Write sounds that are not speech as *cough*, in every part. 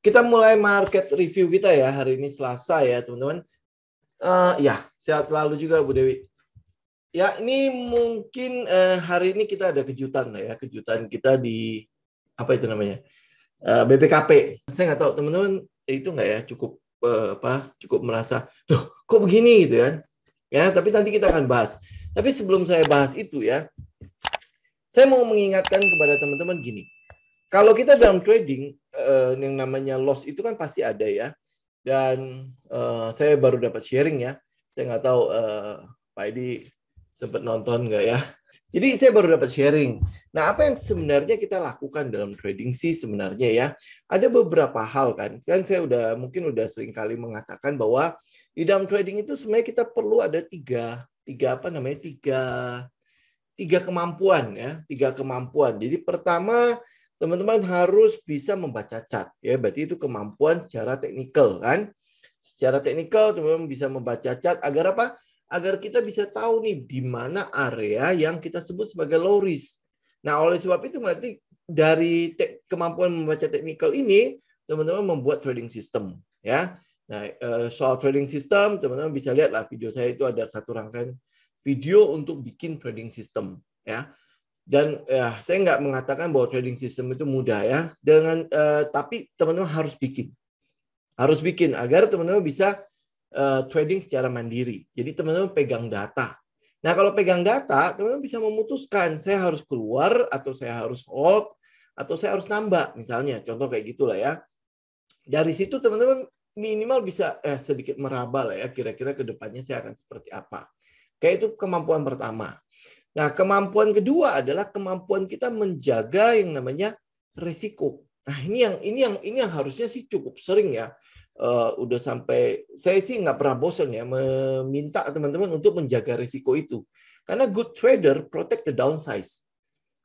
kita mulai market review kita ya hari ini Selasa ya teman-teman. Uh, ya sehat selalu juga Bu Dewi. Ya ini mungkin uh, hari ini kita ada kejutan ya kejutan kita di apa itu namanya uh, eh, BPKP. Saya nggak tahu teman-teman itu nggak ya cukup uh, apa cukup merasa loh kok begini gitu kan ya tapi nanti kita akan bahas. Tapi sebelum saya bahas itu ya saya mau mengingatkan kepada teman-teman gini kalau kita dalam trading eh, yang namanya loss itu kan pasti ada ya. Dan eh, saya baru dapat sharing ya. Saya nggak tahu eh, Pak Edi sempat nonton nggak ya. Jadi saya baru dapat sharing. Nah, apa yang sebenarnya kita lakukan dalam trading sih sebenarnya ya? Ada beberapa hal kan. Kan saya udah mungkin udah sering kali mengatakan bahwa di dalam trading itu sebenarnya kita perlu ada tiga tiga apa namanya tiga tiga kemampuan ya tiga kemampuan jadi pertama teman-teman harus bisa membaca cat ya berarti itu kemampuan secara teknikal kan secara teknikal teman-teman bisa membaca cat agar apa agar kita bisa tahu nih di mana area yang kita sebut sebagai low risk nah oleh sebab itu berarti dari kemampuan membaca teknikal ini teman-teman membuat trading system ya nah eh, soal trading system teman-teman bisa lihat lah video saya itu ada satu rangkaian video untuk bikin trading system ya dan ya saya nggak mengatakan bahwa trading system itu mudah ya dengan uh, tapi teman-teman harus bikin harus bikin agar teman-teman bisa uh, trading secara mandiri jadi teman-teman pegang data nah kalau pegang data teman-teman bisa memutuskan saya harus keluar atau saya harus hold atau saya harus nambah misalnya contoh kayak gitulah ya dari situ teman-teman minimal bisa eh, sedikit meraba lah ya kira-kira kedepannya saya akan seperti apa kayak itu kemampuan pertama Nah, kemampuan kedua adalah kemampuan kita menjaga yang namanya resiko Nah, ini yang ini yang ini yang harusnya sih cukup sering ya. Uh, udah sampai saya sih nggak pernah bosan ya meminta teman-teman untuk menjaga resiko itu. Karena good trader protect the downside.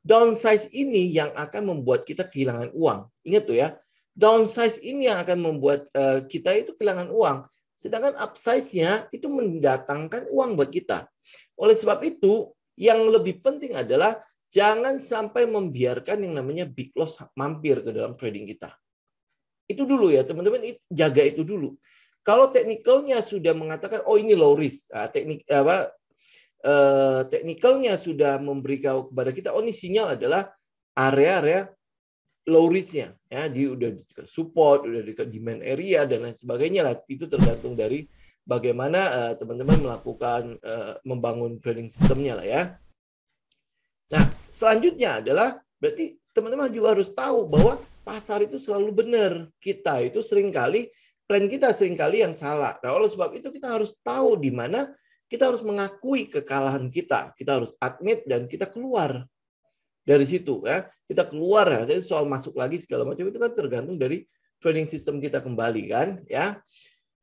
Downside ini yang akan membuat kita kehilangan uang. Ingat tuh ya. downside ini yang akan membuat uh, kita itu kehilangan uang. Sedangkan upsize-nya itu mendatangkan uang buat kita. Oleh sebab itu, yang lebih penting adalah jangan sampai membiarkan yang namanya big loss mampir ke dalam trading kita. Itu dulu ya teman-teman, jaga itu dulu. Kalau teknikalnya sudah mengatakan oh ini low risk, nah, teknik apa eh, teknikalnya sudah memberitahu kepada kita oh ini sinyal adalah area-area low risknya ya jadi udah support udah di demand area dan lain sebagainya lah itu tergantung dari bagaimana eh, teman-teman uh, melakukan uh, membangun trading sistemnya lah ya. Nah, selanjutnya adalah berarti teman-teman juga harus tahu bahwa pasar itu selalu benar. Kita itu seringkali plan kita seringkali yang salah. Nah, oleh sebab itu kita harus tahu di mana kita harus mengakui kekalahan kita. Kita harus admit dan kita keluar dari situ ya. Kita keluar ya. Jadi soal masuk lagi segala macam itu kan tergantung dari trading system kita kembali kan ya.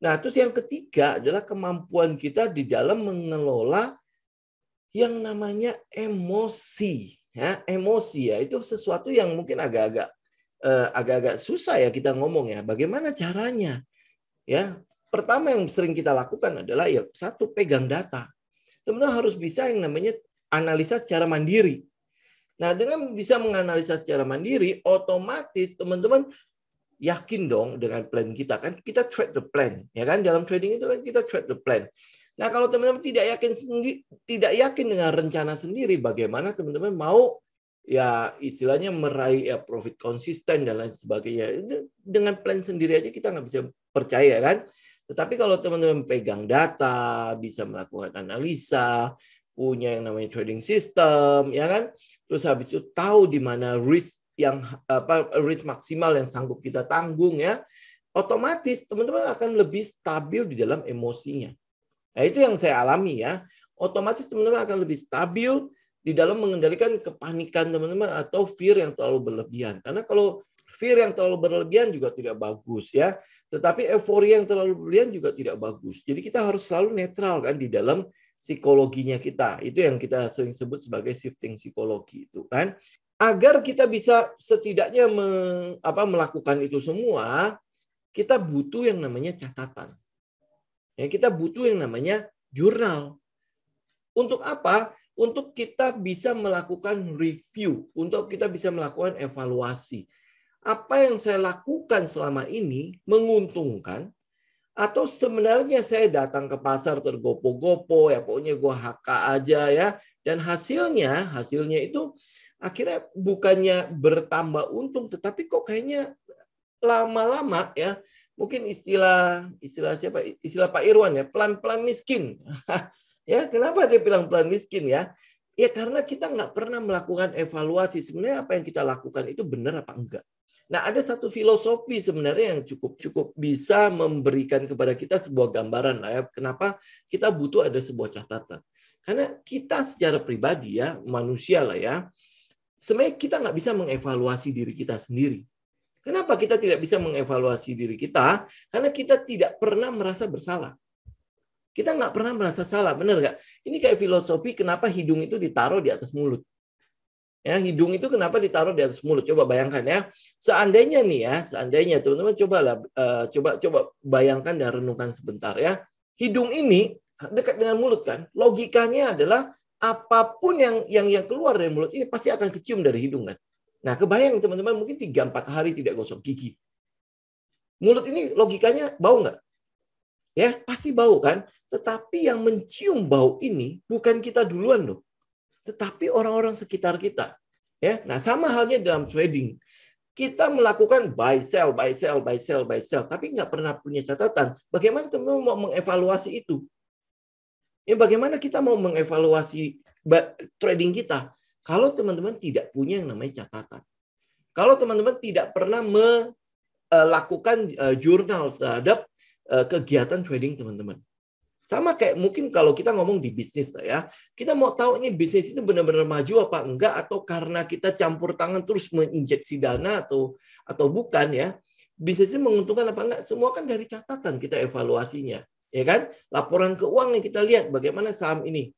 Nah, terus yang ketiga adalah kemampuan kita di dalam mengelola yang namanya emosi. Ya, emosi ya itu sesuatu yang mungkin agak-agak eh, agak-agak susah ya kita ngomong ya. Bagaimana caranya? Ya, pertama yang sering kita lakukan adalah ya satu pegang data. Teman-teman harus bisa yang namanya analisa secara mandiri. Nah, dengan bisa menganalisa secara mandiri, otomatis teman-teman yakin dong dengan plan kita kan kita trade the plan ya kan dalam trading itu kan kita trade the plan nah kalau teman-teman tidak yakin sendiri tidak yakin dengan rencana sendiri bagaimana teman-teman mau ya istilahnya meraih ya, profit konsisten dan lain sebagainya dengan plan sendiri aja kita nggak bisa percaya kan tetapi kalau teman-teman pegang data bisa melakukan analisa punya yang namanya trading system ya kan terus habis itu tahu di mana risk yang apa risk maksimal yang sanggup kita tanggung ya, otomatis teman-teman akan lebih stabil di dalam emosinya. Nah, itu yang saya alami ya. Otomatis teman-teman akan lebih stabil di dalam mengendalikan kepanikan teman-teman atau fear yang terlalu berlebihan. Karena kalau fear yang terlalu berlebihan juga tidak bagus ya. Tetapi euforia yang terlalu berlebihan juga tidak bagus. Jadi kita harus selalu netral kan di dalam psikologinya kita. Itu yang kita sering sebut sebagai shifting psikologi itu kan agar kita bisa setidaknya me, apa, melakukan itu semua, kita butuh yang namanya catatan. Ya, kita butuh yang namanya jurnal. Untuk apa? Untuk kita bisa melakukan review, untuk kita bisa melakukan evaluasi. Apa yang saya lakukan selama ini menguntungkan atau sebenarnya saya datang ke pasar tergopo-gopo ya pokoknya gua haka aja ya dan hasilnya hasilnya itu akhirnya bukannya bertambah untung tetapi kok kayaknya lama-lama ya mungkin istilah istilah siapa istilah Pak Irwan ya pelan-pelan miskin *laughs* ya kenapa dia bilang pelan miskin ya ya karena kita nggak pernah melakukan evaluasi sebenarnya apa yang kita lakukan itu benar apa enggak nah ada satu filosofi sebenarnya yang cukup cukup bisa memberikan kepada kita sebuah gambaran lah ya kenapa kita butuh ada sebuah catatan karena kita secara pribadi ya manusia lah ya sebenarnya kita nggak bisa mengevaluasi diri kita sendiri. Kenapa kita tidak bisa mengevaluasi diri kita? Karena kita tidak pernah merasa bersalah. Kita nggak pernah merasa salah, benar nggak? Ini kayak filosofi kenapa hidung itu ditaruh di atas mulut. Ya, hidung itu kenapa ditaruh di atas mulut? Coba bayangkan ya. Seandainya nih ya, seandainya teman-teman cobalah uh, coba coba bayangkan dan renungkan sebentar ya. Hidung ini dekat dengan mulut kan? Logikanya adalah apapun yang yang yang keluar dari mulut ini pasti akan kecium dari hidung kan. Nah, kebayang teman-teman mungkin 3 4 hari tidak gosok gigi. Mulut ini logikanya bau nggak? Ya, pasti bau kan? Tetapi yang mencium bau ini bukan kita duluan loh. Tetapi orang-orang sekitar kita. Ya, nah sama halnya dalam trading. Kita melakukan buy sell, buy sell, buy sell, buy sell, tapi nggak pernah punya catatan. Bagaimana teman-teman mau mengevaluasi itu? Ya, bagaimana kita mau mengevaluasi trading kita kalau teman-teman tidak punya yang namanya catatan? Kalau teman-teman tidak pernah melakukan eh, eh, jurnal terhadap eh, kegiatan trading teman-teman. Sama kayak mungkin kalau kita ngomong di bisnis lah ya. Kita mau tahu ini bisnis itu benar-benar maju apa enggak atau karena kita campur tangan terus menginjeksi dana atau atau bukan ya. Bisnisnya menguntungkan apa enggak? Semua kan dari catatan kita evaluasinya ya kan? Laporan keuangan kita lihat bagaimana saham ini.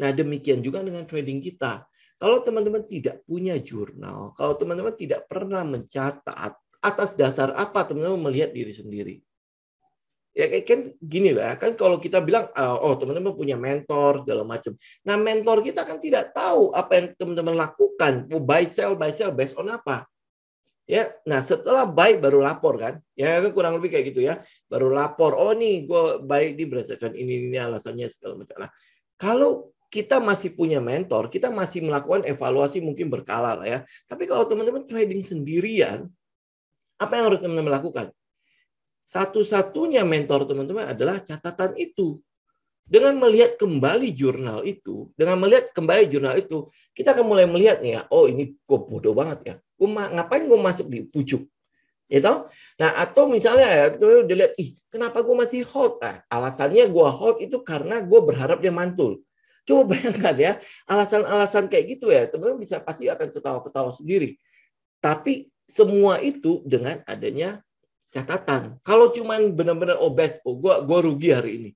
Nah, demikian juga dengan trading kita. Kalau teman-teman tidak punya jurnal, kalau teman-teman tidak pernah mencatat atas dasar apa teman-teman melihat diri sendiri. Ya kan gini lah, ya, kan kalau kita bilang oh, oh teman-teman punya mentor segala macam. Nah, mentor kita kan tidak tahu apa yang teman-teman lakukan, buy sell buy sell based on apa ya nah setelah baik baru lapor kan ya kurang lebih kayak gitu ya baru lapor oh nih gue baik di berdasarkan ini ini alasannya segala macam nah kalau kita masih punya mentor kita masih melakukan evaluasi mungkin berkala lah ya tapi kalau teman-teman trading sendirian apa yang harus teman-teman lakukan satu-satunya mentor teman-teman adalah catatan itu dengan melihat kembali jurnal itu, dengan melihat kembali jurnal itu, kita akan mulai melihat nih ya, oh ini kok bodoh banget ya. Gue ngapain gue masuk di pucuk? Itu. Ya nah, atau misalnya eh, itu dilihat, ih, kenapa gue masih hold? Ah, alasannya gue hold itu karena gue berharap dia mantul. Coba *laughs* bayangkan ya, alasan-alasan kayak gitu ya, teman-teman bisa pasti akan ketawa-ketawa sendiri. Tapi semua itu dengan adanya catatan. Kalau cuman benar-benar obes, oh, oh gue gua rugi hari ini,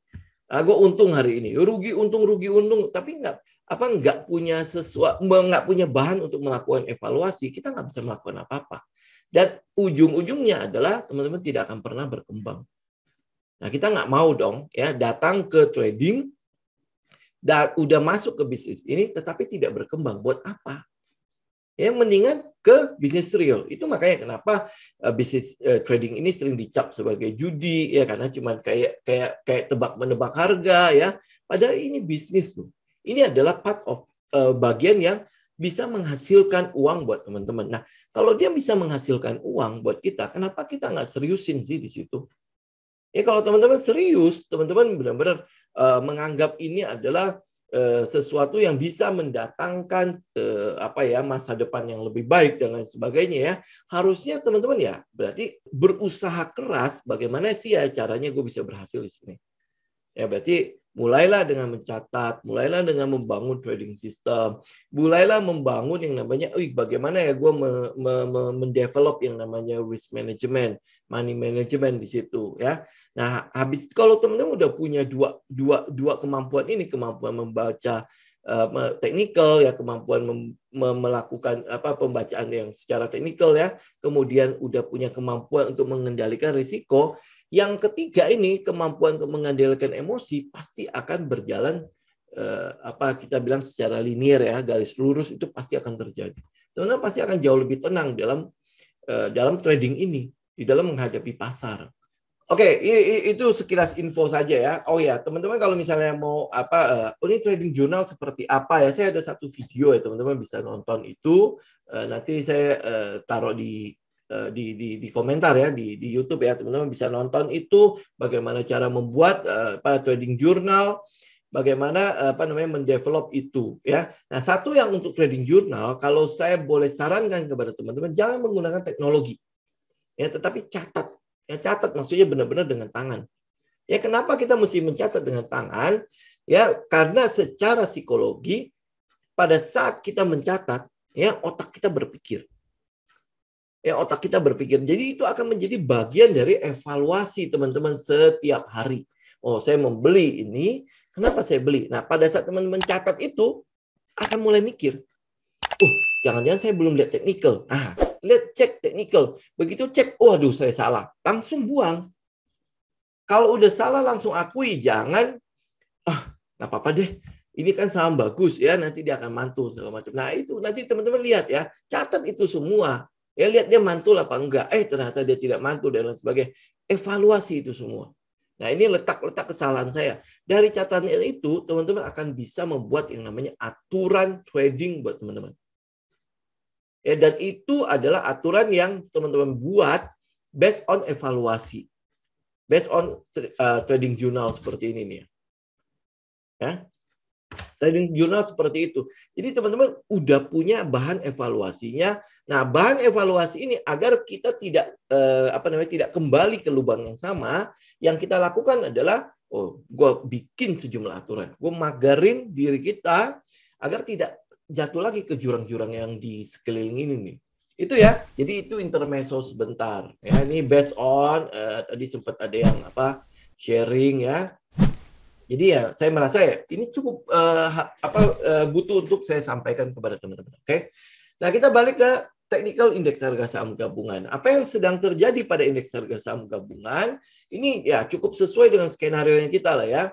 ah, gue untung hari ini, rugi untung rugi untung, tapi enggak apa nggak punya sesuatu nggak punya bahan untuk melakukan evaluasi kita nggak bisa melakukan apa-apa dan ujung-ujungnya adalah teman-teman tidak akan pernah berkembang nah kita nggak mau dong ya datang ke trading dan udah masuk ke bisnis ini tetapi tidak berkembang buat apa ya mendingan ke bisnis real itu makanya kenapa uh, bisnis uh, trading ini sering dicap sebagai judi ya karena cuman kayak kayak kayak tebak menebak harga ya padahal ini bisnis loh ini adalah part of uh, bagian yang bisa menghasilkan uang buat teman-teman. Nah, kalau dia bisa menghasilkan uang buat kita, kenapa kita nggak seriusin sih di situ? Ya kalau teman-teman serius, teman-teman benar-benar uh, menganggap ini adalah uh, sesuatu yang bisa mendatangkan uh, apa ya masa depan yang lebih baik dan lain sebagainya ya. Harusnya teman-teman ya berarti berusaha keras bagaimana sih ya caranya gue bisa berhasil di sini. Ya berarti Mulailah dengan mencatat, mulailah dengan membangun trading system, mulailah membangun yang namanya, Wih, bagaimana ya gue me, me, mendevelop yang namanya risk management, money management di situ ya. Nah, habis kalau teman-teman udah punya dua, dua, dua kemampuan ini, kemampuan membaca uh, eh, teknikal ya kemampuan mem, me, melakukan apa pembacaan yang secara teknikal ya kemudian udah punya kemampuan untuk mengendalikan risiko yang ketiga ini kemampuan untuk mengandalkan emosi pasti akan berjalan eh, apa kita bilang secara linier ya garis lurus itu pasti akan terjadi. Teman-teman pasti akan jauh lebih tenang dalam eh, dalam trading ini di dalam menghadapi pasar. Oke, itu sekilas info saja ya. Oh ya, teman-teman kalau misalnya mau apa, eh, ini trading jurnal seperti apa ya? Saya ada satu video ya teman-teman bisa nonton itu. Eh, nanti saya uh, taruh di Eh, di, di, di komentar ya di, di YouTube ya teman-teman bisa nonton itu bagaimana cara membuat uh, trading jurnal bagaimana eh, apa namanya mendevelop itu ya nah satu yang untuk trading jurnal kalau saya boleh sarankan kepada teman-teman jangan menggunakan teknologi ya tetapi catat ya catat maksudnya benar-benar dengan tangan ya kenapa kita mesti mencatat dengan tangan ya karena secara psikologi pada saat kita mencatat ya otak kita berpikir ya otak kita berpikir. Jadi itu akan menjadi bagian dari evaluasi teman-teman setiap hari. Oh, saya membeli ini, kenapa saya beli? Nah, pada saat teman teman catat itu akan mulai mikir. Uh, jangan-jangan saya belum lihat technical. Ah, lihat cek technical. Begitu cek, waduh saya salah. Langsung buang. Kalau udah salah langsung akui, jangan ah, nggak apa-apa deh ini kan saham bagus ya nanti dia akan mantul segala macam. Nah itu nanti teman-teman lihat ya catat itu semua Ya lihat dia mantul apa enggak. Eh ternyata dia tidak mantul dan lain sebagainya. Evaluasi itu semua. Nah ini letak-letak kesalahan saya. Dari catatan itu teman-teman akan bisa membuat yang namanya aturan trading buat teman-teman. Ya, dan itu adalah aturan yang teman-teman buat based on evaluasi. Based on uh, trading journal seperti ini nih. Ya. Trading journal seperti itu. Jadi teman-teman udah punya bahan evaluasinya, Nah, bahan evaluasi ini agar kita tidak eh, apa namanya tidak kembali ke lubang yang sama, yang kita lakukan adalah oh, gue bikin sejumlah aturan, gue magarin diri kita agar tidak jatuh lagi ke jurang-jurang yang di sekeliling ini nih. Itu ya. Jadi itu intermezzo sebentar. Ya, ini based on eh, tadi sempat ada yang apa sharing ya. Jadi ya saya merasa ya ini cukup eh, apa eh, butuh untuk saya sampaikan kepada teman-teman. Oke. okay? Nah, kita balik ke technical indeks harga saham gabungan. Apa yang sedang terjadi pada indeks harga saham gabungan ini ya cukup sesuai dengan skenario yang kita lah ya.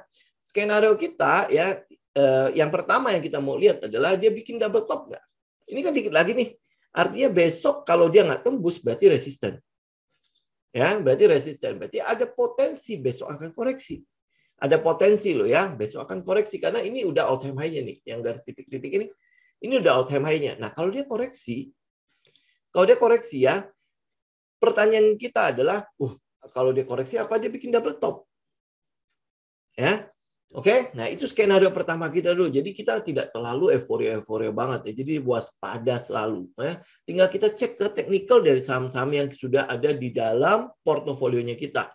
Skenario kita ya eh, yang pertama yang kita mau lihat adalah dia bikin double top nggak? Ini kan dikit lagi nih. Artinya besok kalau dia nggak tembus berarti resisten. Ya, berarti resisten. Berarti ada potensi besok akan koreksi. Ada potensi loh ya, besok akan koreksi karena ini udah all time high-nya nih yang garis titik-titik ini. Ini udah all time high-nya. Nah, kalau dia koreksi, kalau dia koreksi ya, pertanyaan kita adalah, uh, kalau dia koreksi apa dia bikin double top? Ya, Oke, okay? nah itu skenario pertama kita dulu. Jadi kita tidak terlalu euforia-euforia banget ya. Jadi waspada selalu. Ya. Tinggal kita cek ke teknikal dari saham-saham yang sudah ada di dalam portofolionya kita.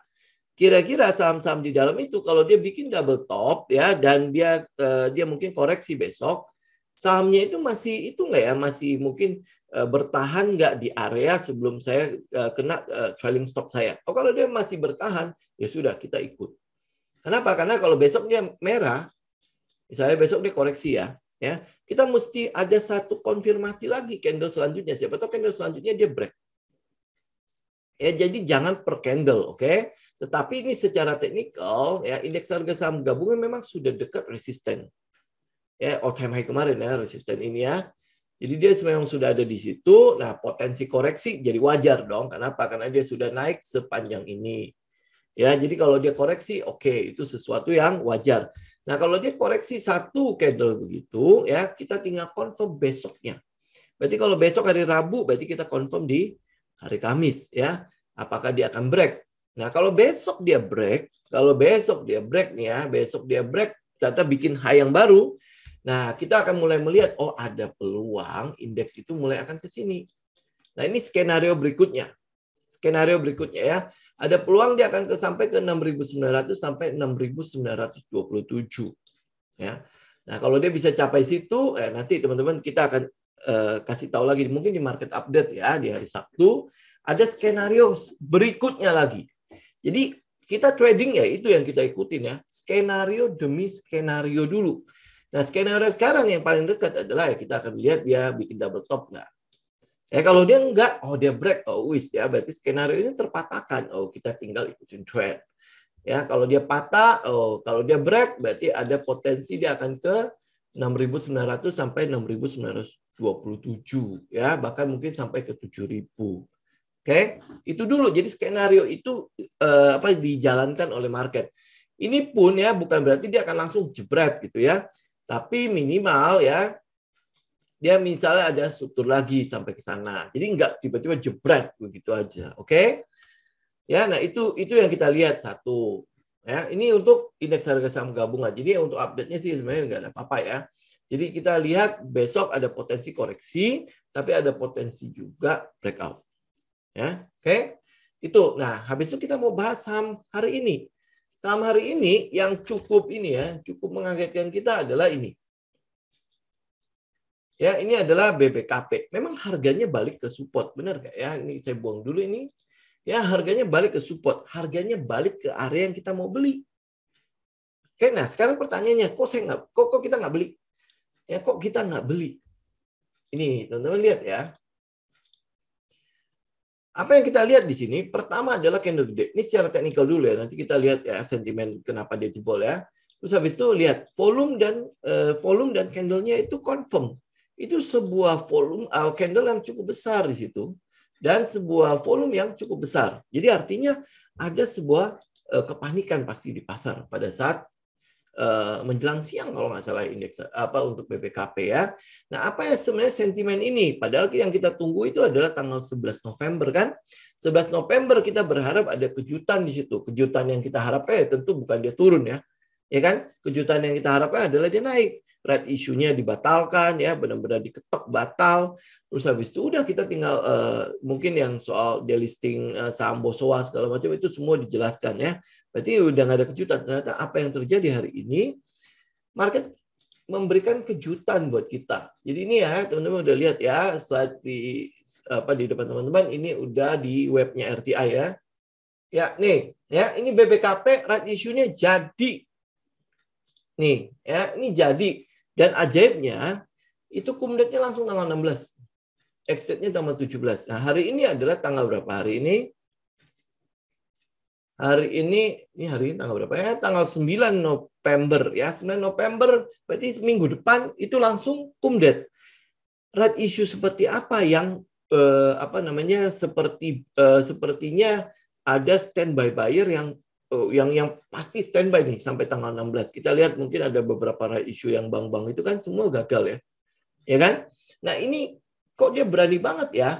Kira-kira saham-saham di dalam itu kalau dia bikin double top ya dan dia uh, dia mungkin koreksi besok, sahamnya itu masih itu nggak ya masih mungkin Eh, bertahan nggak di area sebelum saya eh, kena eh, trailing stop saya. Oh kalau dia masih bertahan, ya sudah kita ikut. Kenapa? Karena kalau besok dia merah, misalnya besok dia koreksi ya, ya kita mesti ada satu konfirmasi lagi candle selanjutnya. Siapa tahu candle selanjutnya dia break. Ya, jadi jangan per candle, oke? Okay? Tetapi ini secara teknikal ya indeks harga saham gabungan memang sudah dekat resisten. Ya, all time high kemarin ya resisten ini ya. Jadi dia memang sudah ada di situ, nah potensi koreksi jadi wajar dong. Kenapa? Karena dia sudah naik sepanjang ini. Ya, jadi kalau dia koreksi, oke, okay, itu sesuatu yang wajar. Nah, kalau dia koreksi satu candle begitu, ya kita tinggal confirm besoknya. Berarti kalau besok hari Rabu, berarti kita confirm di hari Kamis, ya. Apakah dia akan break? Nah, kalau besok dia break, kalau besok dia break nih ya, besok dia break, ternyata bikin high yang baru, Nah, kita akan mulai melihat, oh ada peluang indeks itu mulai akan ke sini. Nah, ini skenario berikutnya. Skenario berikutnya ya, ada peluang dia akan ke sampai ke 6.900 sampai 6.927. Ya. Nah, kalau dia bisa capai situ, eh, nanti teman-teman kita akan eh, kasih tahu lagi mungkin di market update ya di hari Sabtu ada skenario berikutnya lagi. Jadi kita trading ya itu yang kita ikutin ya, skenario demi skenario dulu. Nah skenario sekarang yang paling dekat adalah ya kita akan lihat dia bikin double top nggak. Ya kalau dia enggak, oh dia break, oh wis ya berarti skenario ini terpatahkan, oh kita tinggal ikutin trend. Ya kalau dia patah, oh kalau dia break berarti ada potensi dia akan ke 6.900 sampai 6.927 ya bahkan mungkin sampai ke 7.000. Oke, itu dulu. Jadi skenario itu eh, apa dijalankan oleh market. Ini pun ya bukan berarti dia akan langsung jebret gitu ya tapi minimal ya dia misalnya ada struktur lagi sampai ke sana. Jadi nggak tiba-tiba jebret begitu aja, oke? Okay? Ya, nah itu itu yang kita lihat satu. Ya, ini untuk indeks harga saham gabungan. Jadi untuk update-nya sih sebenarnya nggak ada apa-apa ya. Jadi kita lihat besok ada potensi koreksi, tapi ada potensi juga breakout. Ya, oke? Okay? Itu. Nah, habis itu kita mau bahas saham hari ini. Saham hari ini yang cukup ini ya, cukup mengagetkan kita adalah ini. Ya, ini adalah BBKP. Memang harganya balik ke support, benar nggak ya? Ini saya buang dulu ini. Ya, harganya balik ke support, harganya balik ke area yang kita mau beli. Oke, nah sekarang pertanyaannya, kok saya nggak, kok, kok kita nggak beli? Ya, kok kita nggak beli? Ini teman-teman lihat ya, apa yang kita lihat di sini, pertama adalah candle gede. Ini secara teknikal dulu ya, nanti kita lihat ya sentimen kenapa dia jebol ya. Terus habis itu lihat volume dan uh, volume dan candlenya itu confirm. Itu sebuah volume uh, eh, candle yang cukup besar di situ dan sebuah volume yang cukup besar. Jadi artinya ada sebuah uh, kepanikan pasti di pasar pada saat Eh, menjelang siang kalau nggak salah indeks apa untuk BPKP ya. Nah, apa ya sebenarnya sentimen ini? Padahal yang kita tunggu itu adalah tanggal 11 November kan. 11 November kita berharap ada kejutan di situ. Kejutan yang kita harapkan ya tentu bukan dia turun ya ya kan? Kejutan yang kita harapkan adalah dia naik. Red isunya dibatalkan ya, benar-benar diketok batal. Terus habis itu udah kita tinggal uh, mungkin yang soal delisting uh, saham Bosowa segala macam itu semua dijelaskan ya. Berarti udah nggak ada kejutan. Ternyata apa yang terjadi hari ini market memberikan kejutan buat kita. Jadi ini ya teman-teman udah lihat ya saat di apa di depan teman-teman ini udah di webnya RTI ya. Ya nih ya ini BBKP right isunya jadi Nih, ya, ini jadi. Dan ajaibnya, itu kumdatnya langsung tanggal 16. Exitnya tanggal 17. Nah, hari ini adalah tanggal berapa? Hari ini hari ini ini hari ini tanggal berapa ya? Tanggal 9 November ya. 9 November berarti minggu depan itu langsung kumdat. Red issue seperti apa yang eh, apa namanya seperti eh, sepertinya ada standby buyer yang Oh, yang yang pasti standby nih sampai tanggal 16. Kita lihat mungkin ada beberapa isu yang bang bang itu kan semua gagal ya. Ya kan? Nah, ini kok dia berani banget ya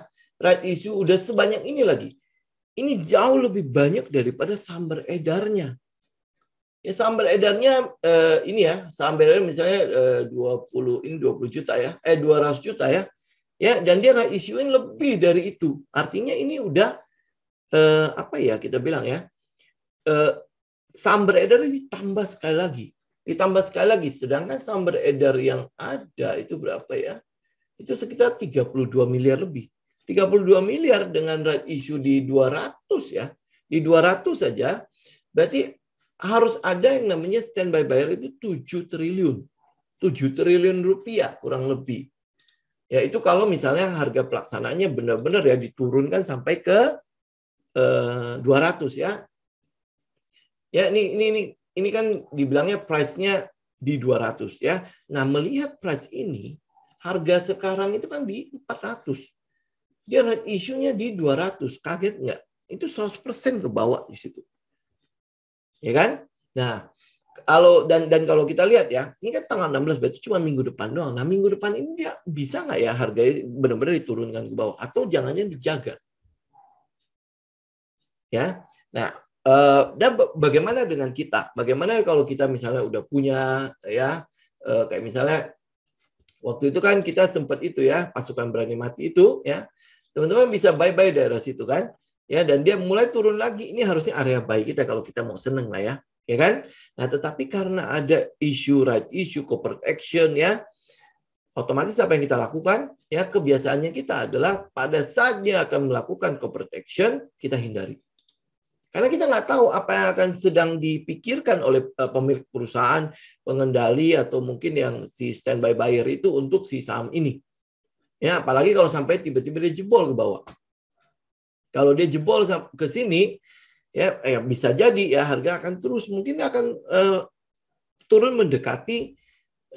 right issue udah sebanyak ini lagi. Ini jauh lebih banyak daripada sumber edarnya. Ya sumber edarnya eh, ini ya, sumber edarnya misalnya eh, 20 ini 20 juta ya, eh 200 juta ya. Ya, dan dia right issue lebih dari itu. Artinya ini udah eh, apa ya kita bilang ya? Eh, saham beredar ditambah sekali lagi. Ditambah sekali lagi, sedangkan saham beredar yang ada itu berapa ya? Itu sekitar 32 miliar lebih. 32 miliar dengan right issue di 200 ya. Di 200 saja, berarti harus ada yang namanya standby buyer itu 7 triliun. 7 triliun rupiah kurang lebih. Ya itu kalau misalnya harga pelaksanaannya benar-benar ya diturunkan sampai ke eh, 200 ya. Ya, ini ini ini ini kan dibilangnya price-nya di 200 ya. Nah, melihat price ini, harga sekarang itu kan di 400. Dia lihat isunya di 200. Kaget nggak? Itu 100% ke bawah di situ. Ya kan? Nah, kalau dan dan kalau kita lihat ya, ini kan tanggal 16 berarti cuma minggu depan doang. Nah, minggu depan ini dia bisa nggak ya harganya benar-benar diturunkan ke bawah atau jangan-jangan dijaga. Ya. Nah, Eh, dan bagaimana dengan kita? Bagaimana kalau kita misalnya udah punya ya uh, kayak misalnya waktu itu kan kita sempat itu ya pasukan berani mati itu ya teman-teman bisa bye bye daerah situ kan ya dan dia mulai turun lagi ini harusnya area baik kita kalau kita mau seneng lah ya ya kan? Nah, tetapi karena ada isu right issue corporate action ya, otomatis apa yang kita lakukan? Ya, kebiasaannya kita adalah pada saat dia akan melakukan corporate action, kita hindari. Karena kita nggak tahu apa yang akan sedang dipikirkan oleh eh, pemilik perusahaan, pengendali atau mungkin yang si standby buyer itu untuk si saham ini. Ya, apalagi kalau sampai tiba-tiba dia jebol ke bawah. Kalau dia jebol ke sini, ya, eh, bisa jadi ya harga akan terus mungkin akan eh, turun mendekati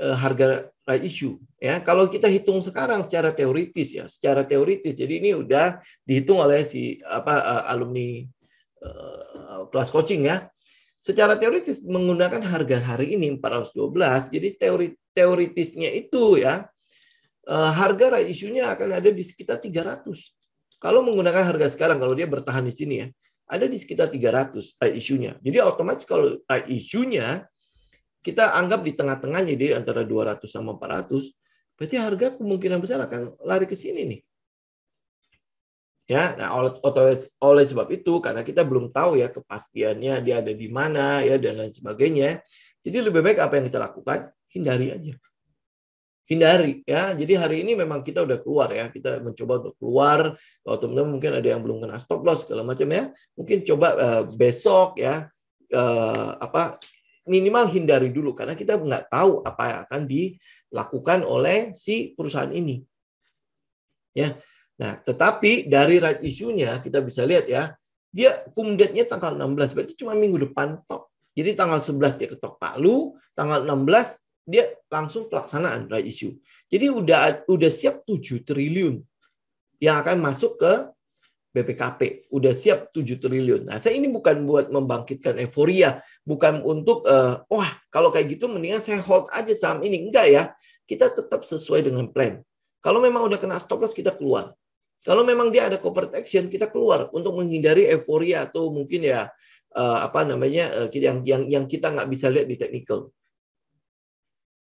eh, harga right issue. Ya, kalau kita hitung sekarang secara teoritis ya, secara teoritis. Jadi ini udah dihitung oleh si apa eh, alumni Eh, kelas coaching ya. Secara teoritis menggunakan harga hari ini 412. Jadi teori teoritisnya itu ya eh, harga isunya akan ada di sekitar 300. Kalau menggunakan harga sekarang kalau dia bertahan di sini ya, ada di sekitar 300 isunya. Jadi otomatis kalau isunya kita anggap di tengah-tengahnya jadi antara 200 sama 400, berarti harga kemungkinan besar akan lari ke sini nih ya nah oleh, oleh sebab itu karena kita belum tahu ya kepastiannya dia ada di mana ya dan lain sebagainya jadi lebih baik apa yang kita lakukan hindari aja hindari ya jadi hari ini memang kita udah keluar ya kita mencoba untuk keluar kalau teman-teman mungkin ada yang belum kena stop loss segala macam ya mungkin coba uh, besok ya uh, apa minimal hindari dulu karena kita nggak tahu apa yang akan dilakukan oleh si perusahaan ini ya Nah, tetapi dari right isunya kita bisa lihat ya, dia kumdetnya tanggal 16, berarti cuma minggu depan top. Jadi tanggal 11 dia ketok palu, tanggal 16 dia langsung pelaksanaan right isu Jadi udah udah siap 7 triliun yang akan masuk ke BPKP. Udah siap 7 triliun. Nah, saya ini bukan buat membangkitkan euforia, bukan untuk uh, wah, kalau kayak gitu mendingan saya hold aja saham ini. Enggak ya. Kita tetap sesuai dengan plan. Kalau memang udah kena stop loss kita keluar. Kalau memang dia ada corporate action, kita keluar untuk menghindari euforia atau mungkin ya eh, apa namanya eh, yang yang yang kita nggak bisa lihat di technical.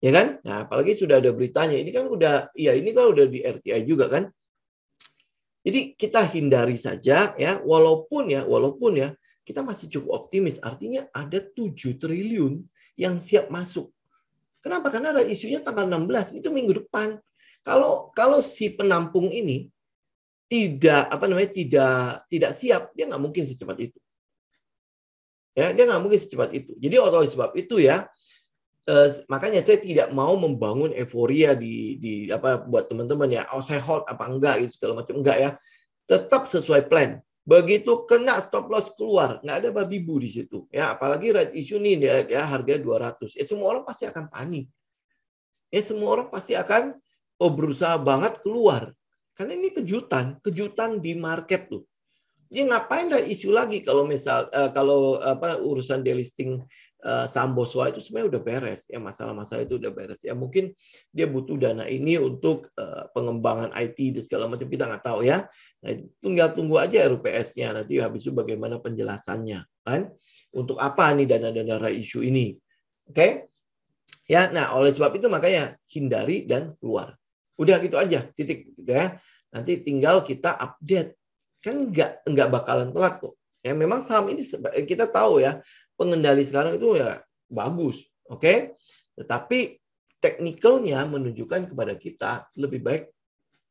Ya kan? Nah, apalagi sudah ada beritanya. Ini kan udah ya ini kan udah di RTI juga kan. Jadi kita hindari saja ya, walaupun ya, walaupun ya kita masih cukup optimis. Artinya ada 7 triliun yang siap masuk. Kenapa? Karena ada isunya tanggal 16 itu minggu depan. Kalau kalau si penampung ini tidak apa namanya tidak tidak siap dia nggak mungkin secepat itu ya dia nggak mungkin secepat itu jadi oleh sebab itu ya eh, makanya saya tidak mau membangun euforia di di apa buat teman-teman ya oh saya hold apa enggak itu segala macam enggak ya tetap sesuai plan begitu kena stop loss keluar nggak ada babi bu di situ ya apalagi red issue ini dia, ya harga 200 ya semua orang pasti akan panik ya semua orang pasti akan oh berusaha banget keluar karena ini kejutan, kejutan di market tuh. Ini ngapain ada isu lagi kalau misal uh, kalau apa urusan delisting uh, eh, Boswa itu sebenarnya udah beres ya masalah-masalah itu udah beres ya mungkin dia butuh dana ini untuk uh, pengembangan IT dan segala macam kita nggak tahu ya. Nah, tinggal tunggu aja RUPS-nya nanti habis itu bagaimana penjelasannya kan untuk apa nih dana-dana isu ini. Oke? Okay? Ya, nah oleh sebab itu makanya hindari dan keluar. Udah gitu aja, titik ya. Nanti tinggal kita update. Kan nggak nggak bakalan telat kok. Ya memang saham ini eh, kita tahu ya, pengendali sekarang itu ya bagus, oke? Okay? Tetapi teknikalnya menunjukkan kepada kita lebih baik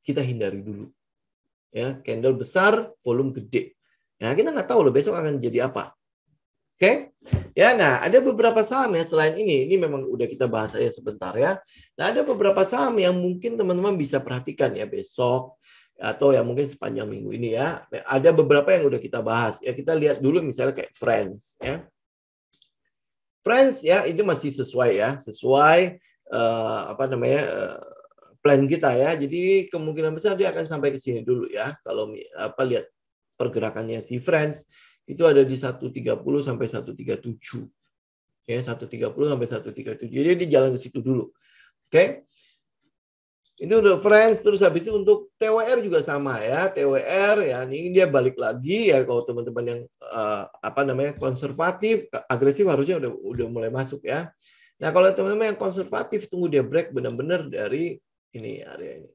kita hindari dulu. Ya, candle besar, volume gede. Ya, kita nggak tahu loh besok akan jadi apa. Oke? Okay? Ya, nah ada beberapa saham ya selain ini, ini memang udah kita bahas aja sebentar ya. Nah ada beberapa saham yang mungkin teman-teman bisa perhatikan ya besok atau ya mungkin sepanjang minggu ini ya. Ada beberapa yang udah kita bahas. Ya kita lihat dulu misalnya kayak Friends ya. Friends ya itu masih sesuai ya, sesuai uh, apa namanya uh, plan kita ya. Jadi kemungkinan besar dia akan sampai ke sini dulu ya. Kalau apa lihat pergerakannya si Friends itu ada di 130 sampai 137. Ya, 130 sampai 137. Jadi di jalan ke situ dulu. Oke. Okay? Itu udah friends terus habis itu untuk TWR juga sama ya. TWR ya ini dia balik lagi ya kalau teman-teman yang uh, apa namanya konservatif, agresif harusnya udah udah mulai masuk ya. Nah, kalau teman-teman yang konservatif tunggu dia break benar-benar dari ini area ini.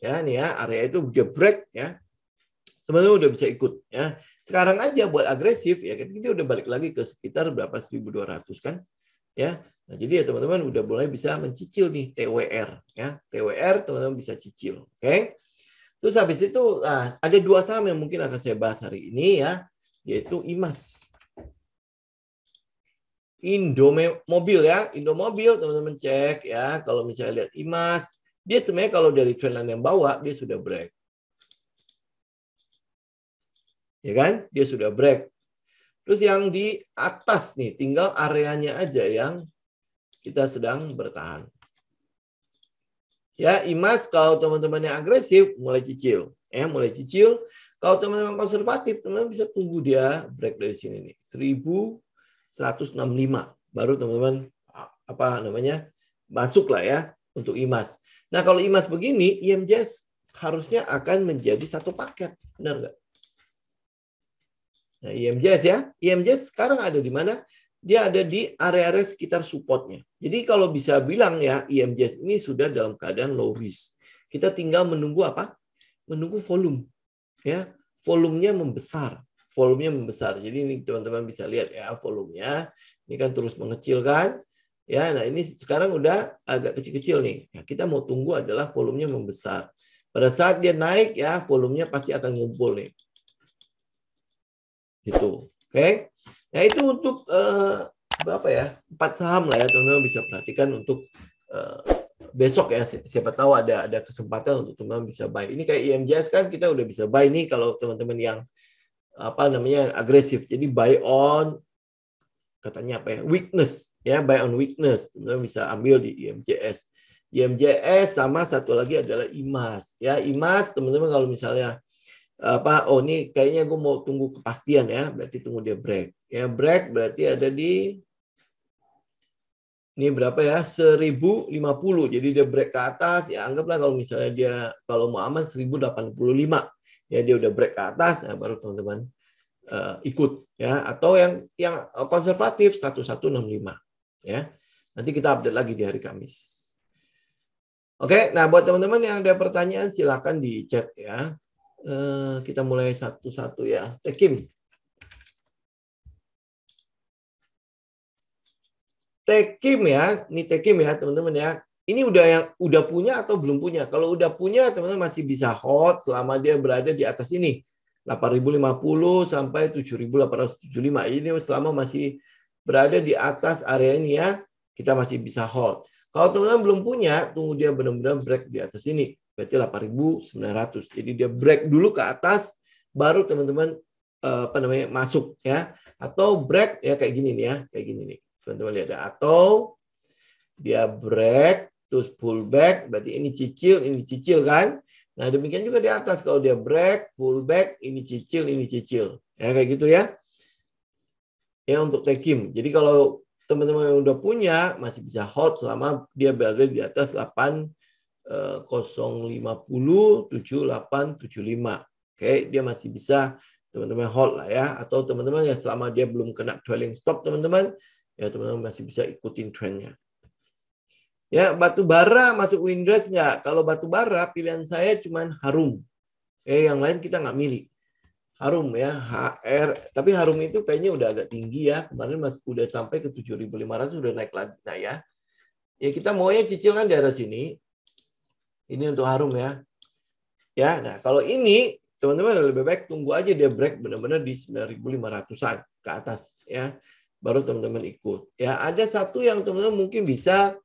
Ya, ini ya, area itu dia break ya teman-teman udah bisa ikut ya. Sekarang aja buat agresif ya, kan dia udah balik lagi ke sekitar berapa 1200 kan. Ya. Nah, jadi ya teman-teman udah mulai bisa mencicil nih TWR ya. TWR teman-teman bisa cicil, oke? Okay? Terus habis itu nah, ada dua saham yang mungkin akan saya bahas hari ini ya, yaitu IMAS. Indomobil ya, Indomobil teman-teman cek ya. Kalau misalnya lihat IMAS, dia sebenarnya kalau dari trendline yang bawa dia sudah break. Ya kan? Dia sudah break. Terus yang di atas nih, tinggal areanya aja yang kita sedang bertahan. Ya, imas kalau teman-teman yang agresif mulai cicil, ya mulai cicil. Kalau teman-teman konservatif, teman-teman bisa tunggu dia break dari sini nih. 1165 baru teman-teman apa namanya? masuk lah ya untuk imas. Nah, kalau imas begini, IMJS harusnya akan menjadi satu paket, benar nggak? Nah, IMJS e ya. IMJS e sekarang ada di mana? Dia ada di area-area sekitar supportnya. Jadi kalau bisa bilang ya, IMJS e ini sudah dalam keadaan low risk. Kita tinggal menunggu apa? Menunggu volume. Ya, volumenya membesar. Volumenya membesar. Jadi ini teman-teman bisa lihat ya volumenya. Ini kan terus mengecil kan? Ya, nah ini sekarang udah agak kecil-kecil nih. Nah, kita mau tunggu adalah volumenya membesar. Pada saat dia naik ya, volumenya pasti akan ngumpul nih. Gitu. Oke. Okay? Ya, nah, itu untuk uh, eh, berapa ya? Empat saham lah ya, teman-teman bisa perhatikan untuk uh, besok ya siapa tahu ada ada kesempatan untuk teman-teman bisa buy. Ini kayak IMJS kan kita udah bisa buy nih kalau teman-teman yang apa namanya agresif. Jadi buy on katanya apa ya? weakness ya, buy on weakness. Teman-teman bisa ambil di IMJS. IMJS sama satu lagi adalah IMAS ya. IMAS teman-teman kalau misalnya apa oh ini kayaknya gue mau tunggu kepastian ya berarti tunggu dia break ya break berarti ada di ini berapa ya 1050 jadi dia break ke atas ya anggaplah kalau misalnya dia kalau mau aman 1085 ya dia udah break ke atas ya baru teman-teman uh, ikut ya atau yang yang konservatif 1165 ya nanti kita update lagi di hari Kamis Oke, nah buat teman-teman yang ada pertanyaan silakan di chat ya. Eh, kita mulai satu-satu ya. Tekim. Tekim ya, ini Tekim ya teman-teman ya. Ini udah yang udah punya atau belum punya? Kalau udah punya teman-teman masih bisa hot selama dia berada di atas ini. 8050 sampai 7875. Ini selama masih berada di atas area ini ya, kita masih bisa hold. Kalau teman-teman belum punya, tunggu dia benar-benar break di atas ini berarti 8.900. Jadi dia break dulu ke atas baru teman-teman eh, apa namanya masuk ya atau break ya kayak gini nih ya, kayak gini nih. Teman-teman lihat ya atau dia break terus pullback berarti ini cicil, ini cicil kan? Nah, demikian juga di atas kalau dia break, pullback, ini cicil, ini cicil. Ya kayak gitu ya. Ya untuk tekim. Jadi kalau teman-teman yang udah punya masih bisa hold selama dia berada di atas 8 050 eh, Oke, dia masih bisa teman-teman hold lah ya atau teman-teman yang selama dia belum kena trailing stop teman-teman ya teman-teman masih bisa ikutin trennya. Ya, batu bara masuk windrest nggak? Kalau batu bara pilihan saya cuman Harum. Eh, yang lain kita nggak milih. Harum ya, HR. Tapi Harum itu kayaknya udah agak tinggi ya. Kemarin masih udah sampai ke 7.500 udah naik lagi. Nah ya, ya kita maunya cicil kan di arah sini. Ini untuk harum ya. Ya, nah kalau ini teman-teman lebih baik tunggu aja dia break benar-benar di 9.500-an ke atas ya. Baru teman-teman ikut. Ya, ada satu yang teman-teman mungkin bisa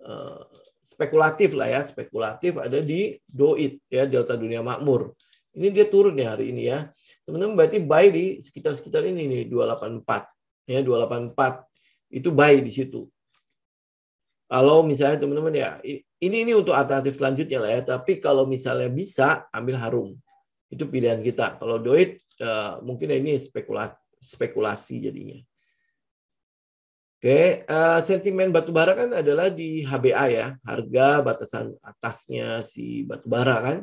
uh, spekulatif lah ya, spekulatif ada di Doit ya, Delta Dunia Makmur. Ini dia turun ya hari ini ya. Teman-teman berarti buy di sekitar-sekitar ini nih 284 ya 284 itu buy di situ. Kalau misalnya teman-teman ya ini ini untuk alternatif selanjutnya lah ya. Tapi kalau misalnya bisa ambil harum itu pilihan kita. Kalau doit eh, mungkin ini spekulasi spekulasi jadinya. Oke, okay. uh, eh, sentimen batubara kan adalah di HBA ya, harga batasan atasnya si batubara kan.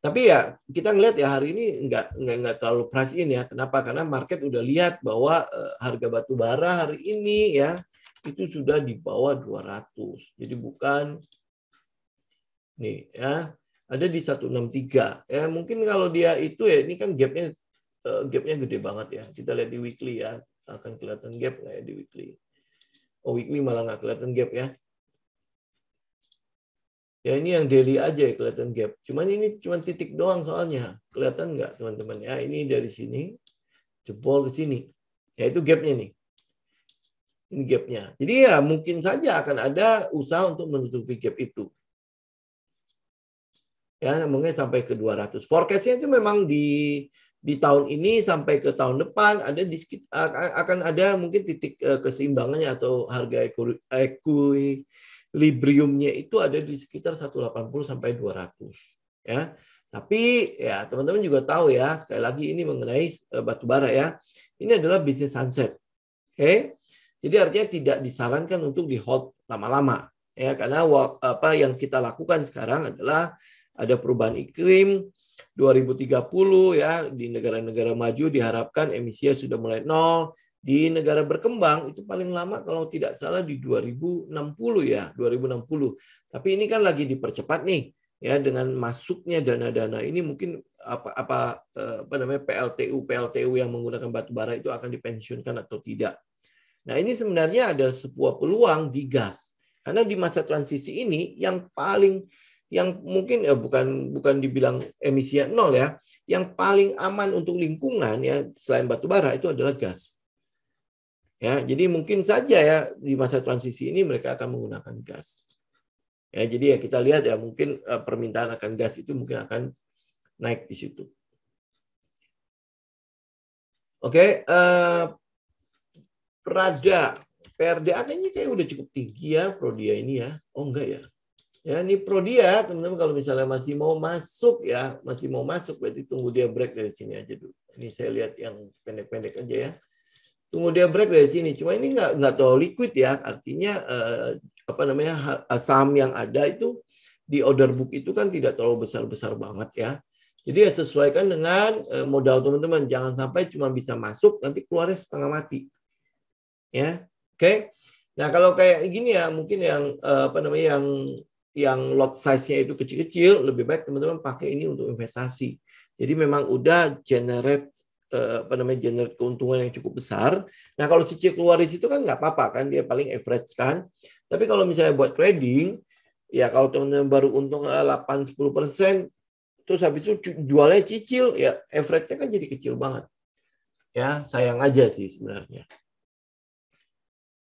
Tapi ya kita ngelihat ya hari ini nggak nggak nggak terlalu price in ya. Kenapa? Karena market udah lihat bahwa uh, harga batubara hari ini ya itu sudah di bawah 200. Jadi bukan nih ya ada di 163 ya mungkin kalau dia itu ya ini kan gapnya eh, gapnya gede banget ya kita lihat di weekly ya akan kelihatan gap nggak ya di weekly oh weekly malah nggak kelihatan gap ya ya ini yang daily aja ya kelihatan gap cuman ini cuman titik doang soalnya kelihatan nggak teman-teman ya ini dari sini jebol ke sini ya itu gapnya nih ini gapnya jadi ya mungkin saja akan ada usaha untuk menutupi gap itu ya mungkin sampai ke 200. Forecastnya itu memang di di tahun ini sampai ke tahun depan ada di, akan ada mungkin titik e, keseimbangannya atau harga equilibriumnya itu ada di sekitar 180 sampai 200 ya. Tapi ya teman-teman juga tahu ya sekali lagi ini mengenai e, batu bara ya. Ini adalah bisnis sunset. Oke. Okay? Jadi artinya tidak disarankan untuk di hold lama-lama ya karena apa yang kita lakukan sekarang adalah ada perubahan iklim 2030 ya di negara-negara maju diharapkan emisinya sudah mulai nol di negara berkembang itu paling lama kalau tidak salah di 2060 ya 2060 tapi ini kan lagi dipercepat nih ya dengan masuknya dana-dana ini mungkin apa apa eh, apa namanya PLTU PLTU yang menggunakan batu bara itu akan dipensiunkan atau tidak nah ini sebenarnya adalah sebuah peluang di gas karena di masa transisi ini yang paling yang mungkin ya bukan bukan dibilang emisinya nol ya, yang paling aman untuk lingkungan ya selain batu bara itu adalah gas. Ya, jadi mungkin saja ya di masa transisi ini mereka akan menggunakan gas. Ya, jadi ya kita lihat ya mungkin eh, permintaan akan gas itu mungkin akan naik di situ. Oke, okay, uh, eh, Prada, PRDA kayaknya kayak udah cukup tinggi ya Prodia ini ya. Oh enggak ya. Ya, ini pro dia, teman-teman kalau misalnya masih mau masuk ya, masih mau masuk berarti tunggu dia break dari sini aja dulu. Ini saya lihat yang pendek-pendek aja ya. Tunggu dia break dari sini. Cuma ini nggak nggak terlalu liquid ya, artinya eh, apa namanya saham yang ada itu di order book itu kan tidak terlalu besar-besar banget ya. Jadi ya sesuaikan dengan eh, modal teman-teman. Jangan sampai cuma bisa masuk nanti keluarnya setengah mati. Ya, oke. Okay? Nah kalau kayak gini ya mungkin yang eh, apa namanya yang yang lot size-nya itu kecil-kecil, lebih baik teman-teman pakai ini untuk investasi. Jadi memang udah generate eh, apa namanya generate keuntungan yang cukup besar. Nah kalau cicil keluar di situ kan nggak apa-apa kan dia paling average kan. Tapi kalau misalnya buat trading ya kalau teman-teman baru untung 8-10 eh, persen terus habis itu jualnya cicil ya average-nya kan jadi kecil banget. Ya sayang aja sih sebenarnya.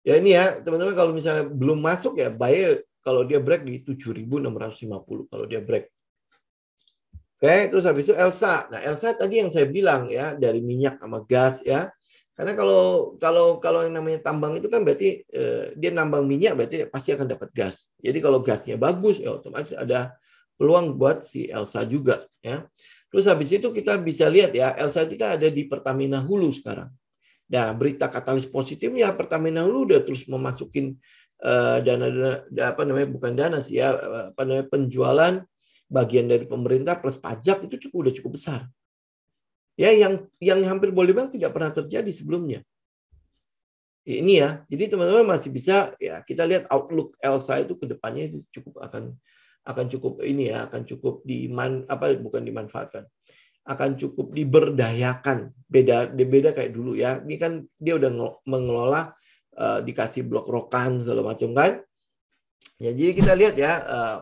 Ya ini ya teman-teman kalau misalnya belum masuk ya buy kalau dia break di 7.650 kalau dia break. Oke, terus habis itu Elsa. Nah, Elsa tadi yang saya bilang ya dari minyak sama gas ya. Karena kalau kalau kalau yang namanya tambang itu kan berarti eh, dia nambang minyak berarti pasti akan dapat gas. Jadi kalau gasnya bagus ya otomatis ada peluang buat si Elsa juga ya. Terus habis itu kita bisa lihat ya Elsa itu kan ada di Pertamina Hulu sekarang. Nah, berita katalis positifnya Pertamina Hulu udah terus memasukin Eh, dana, dana apa namanya bukan dana sih ya apa namanya penjualan bagian dari pemerintah plus pajak itu cukup udah cukup besar. Ya yang yang hampir boleh bilang tidak pernah terjadi sebelumnya. Ini ya. Jadi teman-teman masih bisa ya kita lihat outlook Elsa itu kedepannya itu cukup akan akan cukup ini ya akan cukup diman apa bukan dimanfaatkan akan cukup diberdayakan beda beda kayak dulu ya ini kan dia udah mengelola Eh, dikasih blok rokan segala macam kan. Ya, jadi kita lihat ya uh,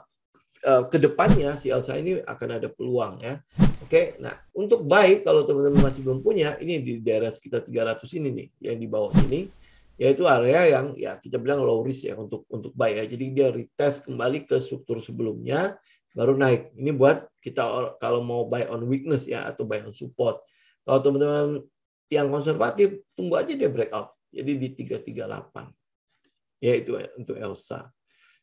uh, ke depannya si Elsa ini akan ada peluang ya. Oke, okay? nah untuk baik kalau teman-teman masih belum punya ini di daerah sekitar 300 ini nih yang di bawah sini yaitu area yang ya kita bilang low risk ya untuk untuk buy ya. Jadi dia retest kembali ke struktur sebelumnya baru naik. Ini buat kita kalau mau buy on weakness ya atau buy on support. Kalau teman-teman yang konservatif tunggu aja dia breakout. Jadi di 338. Yaitu untuk Elsa.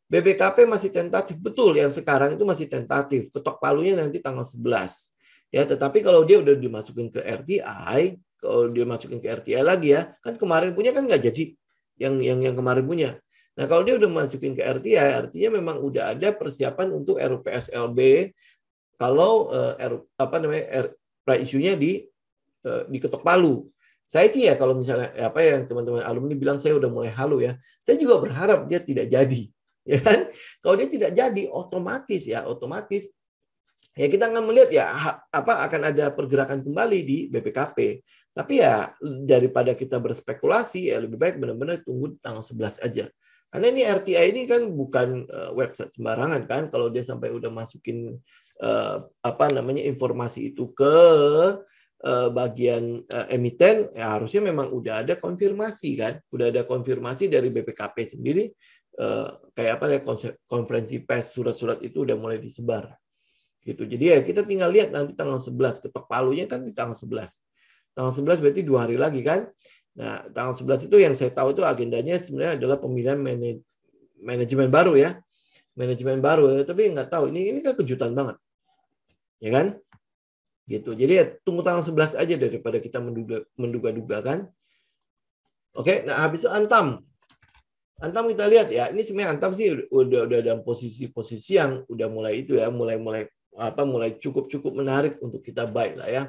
BPKP masih tentatif, betul yang sekarang itu masih tentatif. Ketok palunya nanti tanggal 11. Ya, tetapi kalau dia udah dimasukin ke RTI, kalau dia masukin ke RTI lagi ya, kan kemarin punya kan nggak jadi yang yang yang kemarin punya. Nah, kalau dia udah masukin ke RTI, artinya memang udah ada persiapan untuk RUPSLB kalau uh, R, apa namanya R, isunya di uh, diketok palu saya sih ya kalau misalnya eh, apa ya teman-teman alumni bilang saya udah mulai halu ya, saya juga berharap dia tidak jadi, *laughs* ya kan? Kalau dia tidak jadi, otomatis ya otomatis ya kita akan melihat ya apa akan ada pergerakan kembali di BPKP. Tapi ya daripada kita berspekulasi ya lebih baik benar-benar tunggu tanggal 11 aja. Karena ini RTI ini kan bukan eh, website sembarangan kan kalau dia sampai udah masukin eh, apa namanya informasi itu ke Eh, bagian eh, emiten ya harusnya memang udah ada konfirmasi kan udah ada konfirmasi dari BPKP sendiri eh, kayak apa ya konferensi pers surat-surat itu udah mulai disebar gitu jadi ya kita tinggal lihat nanti tanggal 11 ketok palunya kan di tanggal 11 tanggal 11 berarti dua hari lagi kan nah tanggal 11 itu yang saya tahu itu agendanya sebenarnya adalah pemilihan manajemen baru ya manajemen baru tapi nggak tahu ini ini kan kejutan banget ya kan gitu. Jadi ya tunggu tanggal 11 aja daripada kita menduga menduga-duga kan. Oke, nah habis itu Antam. Antam kita lihat ya, ini sebenarnya Antam sih udah udah dalam posisi-posisi yang udah mulai itu ya, mulai-mulai apa mulai cukup-cukup menarik untuk kita buy lah ya.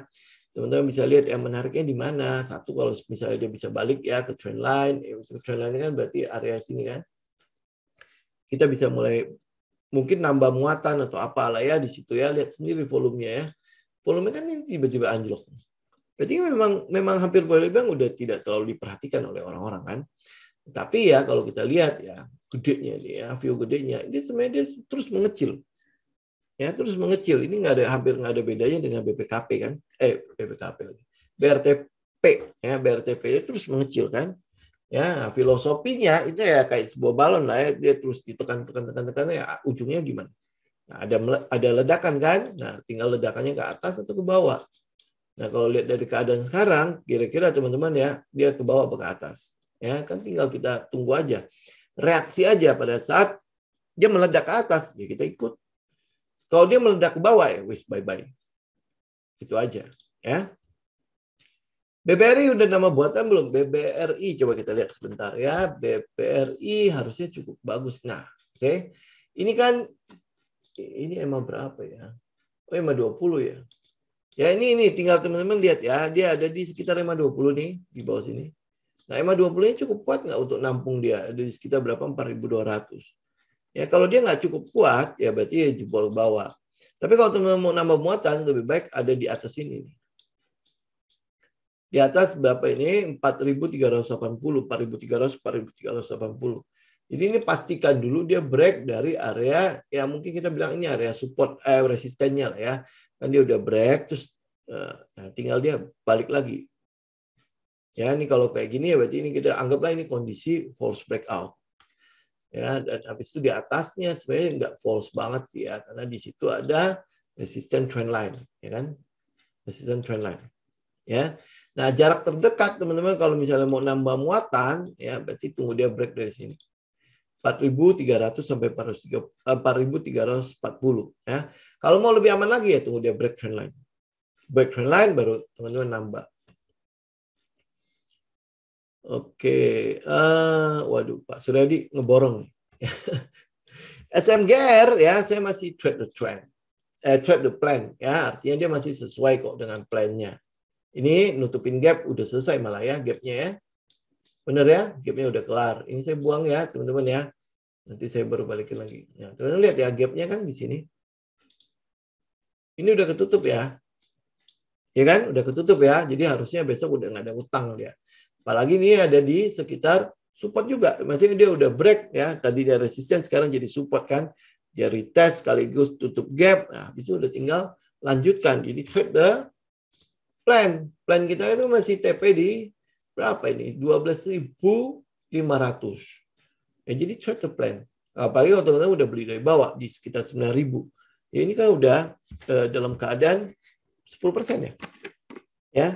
Teman-teman bisa lihat yang menariknya di mana. Satu kalau misalnya dia bisa balik ya ke trend line, eh, ke trend line kan berarti area sini kan. Kita bisa mulai mungkin nambah muatan atau apalah ya di situ ya, lihat sendiri volumenya ya volume kan ini tiba-tiba anjlok. Berarti memang memang hampir boleh bilang udah tidak terlalu diperhatikan oleh orang-orang kan. Tapi ya kalau kita lihat ya gedenya dia, view gedenya, ini sebenarnya dia terus mengecil. Ya, terus mengecil. Ini nggak ada hampir nggak ada bedanya dengan BPKP kan? Eh, BPKP lagi. BRTP ya, BRTP itu terus mengecil kan? Ya, filosofinya itu ya kayak sebuah balon lah ya, dia terus ditekan tekan tekan tekan ya ujungnya gimana? Nah, ada ada ledakan kan? Nah, tinggal ledakannya ke atas atau ke bawah. Nah, kalau lihat dari keadaan sekarang, kira-kira teman-teman ya, dia ke bawah atau ke atas. Ya, kan tinggal kita tunggu aja. Reaksi aja pada saat dia meledak ke atas, ya kita ikut. Kalau dia meledak ke bawah, ya wish bye-bye. Itu aja, ya. BBRI udah nama buatan belum? BBRI coba kita lihat sebentar ya. BBRI harusnya cukup bagus. Nah, oke. Okay. Ini kan ini emang berapa ya? Oh, EMA 20 ya. Ya ini ini tinggal teman-teman lihat ya, dia ada di sekitar EMA 20 nih di bawah sini. Nah, EMA 20 ini cukup kuat nggak untuk nampung dia? Ada di sekitar berapa? 4.200. Ya kalau dia nggak cukup kuat, ya berarti ya jebol ke bawah. Tapi kalau teman-teman mau nambah muatan, lebih baik ada di atas ini. Di atas berapa ini? 4.380, 4.300, 4.380. Jadi ini pastikan dulu dia break dari area ya mungkin kita bilang ini area support eh, resistennya lah ya. Kan dia udah break terus eh, nah, tinggal dia balik lagi. Ya, ini kalau kayak gini ya berarti ini kita anggaplah ini kondisi false breakout. Ya, dan habis itu di atasnya sebenarnya nggak false banget sih ya karena di situ ada resistant trend line, ya kan? Resistant trend line. Ya. Nah, jarak terdekat teman-teman kalau misalnya mau nambah muatan ya berarti tunggu dia break dari sini. 4300 sampai 4340 eh, ya. Kalau mau lebih aman lagi ya tunggu dia break trend line. Break trend line baru teman-teman nambah. Oke, uh, waduh Pak Suryadi ngeborong nih. SMGR *laughs* ya saya masih trade the trend. Eh, trade the plan ya, artinya dia masih sesuai kok dengan plannya. Ini nutupin gap udah selesai malah ya gapnya ya. Bener ya, gapnya udah kelar. Ini saya buang ya, teman-teman ya. Nanti saya baru balikin lagi. Nah, teman-teman lihat ya, gapnya kan di sini. Ini udah ketutup ya. Ya kan? Udah ketutup ya. Jadi harusnya besok udah nggak ada utang ya. Apalagi ini ada di sekitar support juga. Maksudnya dia udah break ya. Tadi dia resisten, sekarang jadi support kan. Dia retest sekaligus tutup gap. Nah, habis itu udah tinggal lanjutkan. Jadi trade the plan. Plan kita itu masih TP di berapa ini? 12.500. Ya, jadi try to plan. Apalagi kalau teman-teman udah beli dari bawah di sekitar 9.000. Ya, ini kan udah eh, dalam keadaan 10% ya. Ya.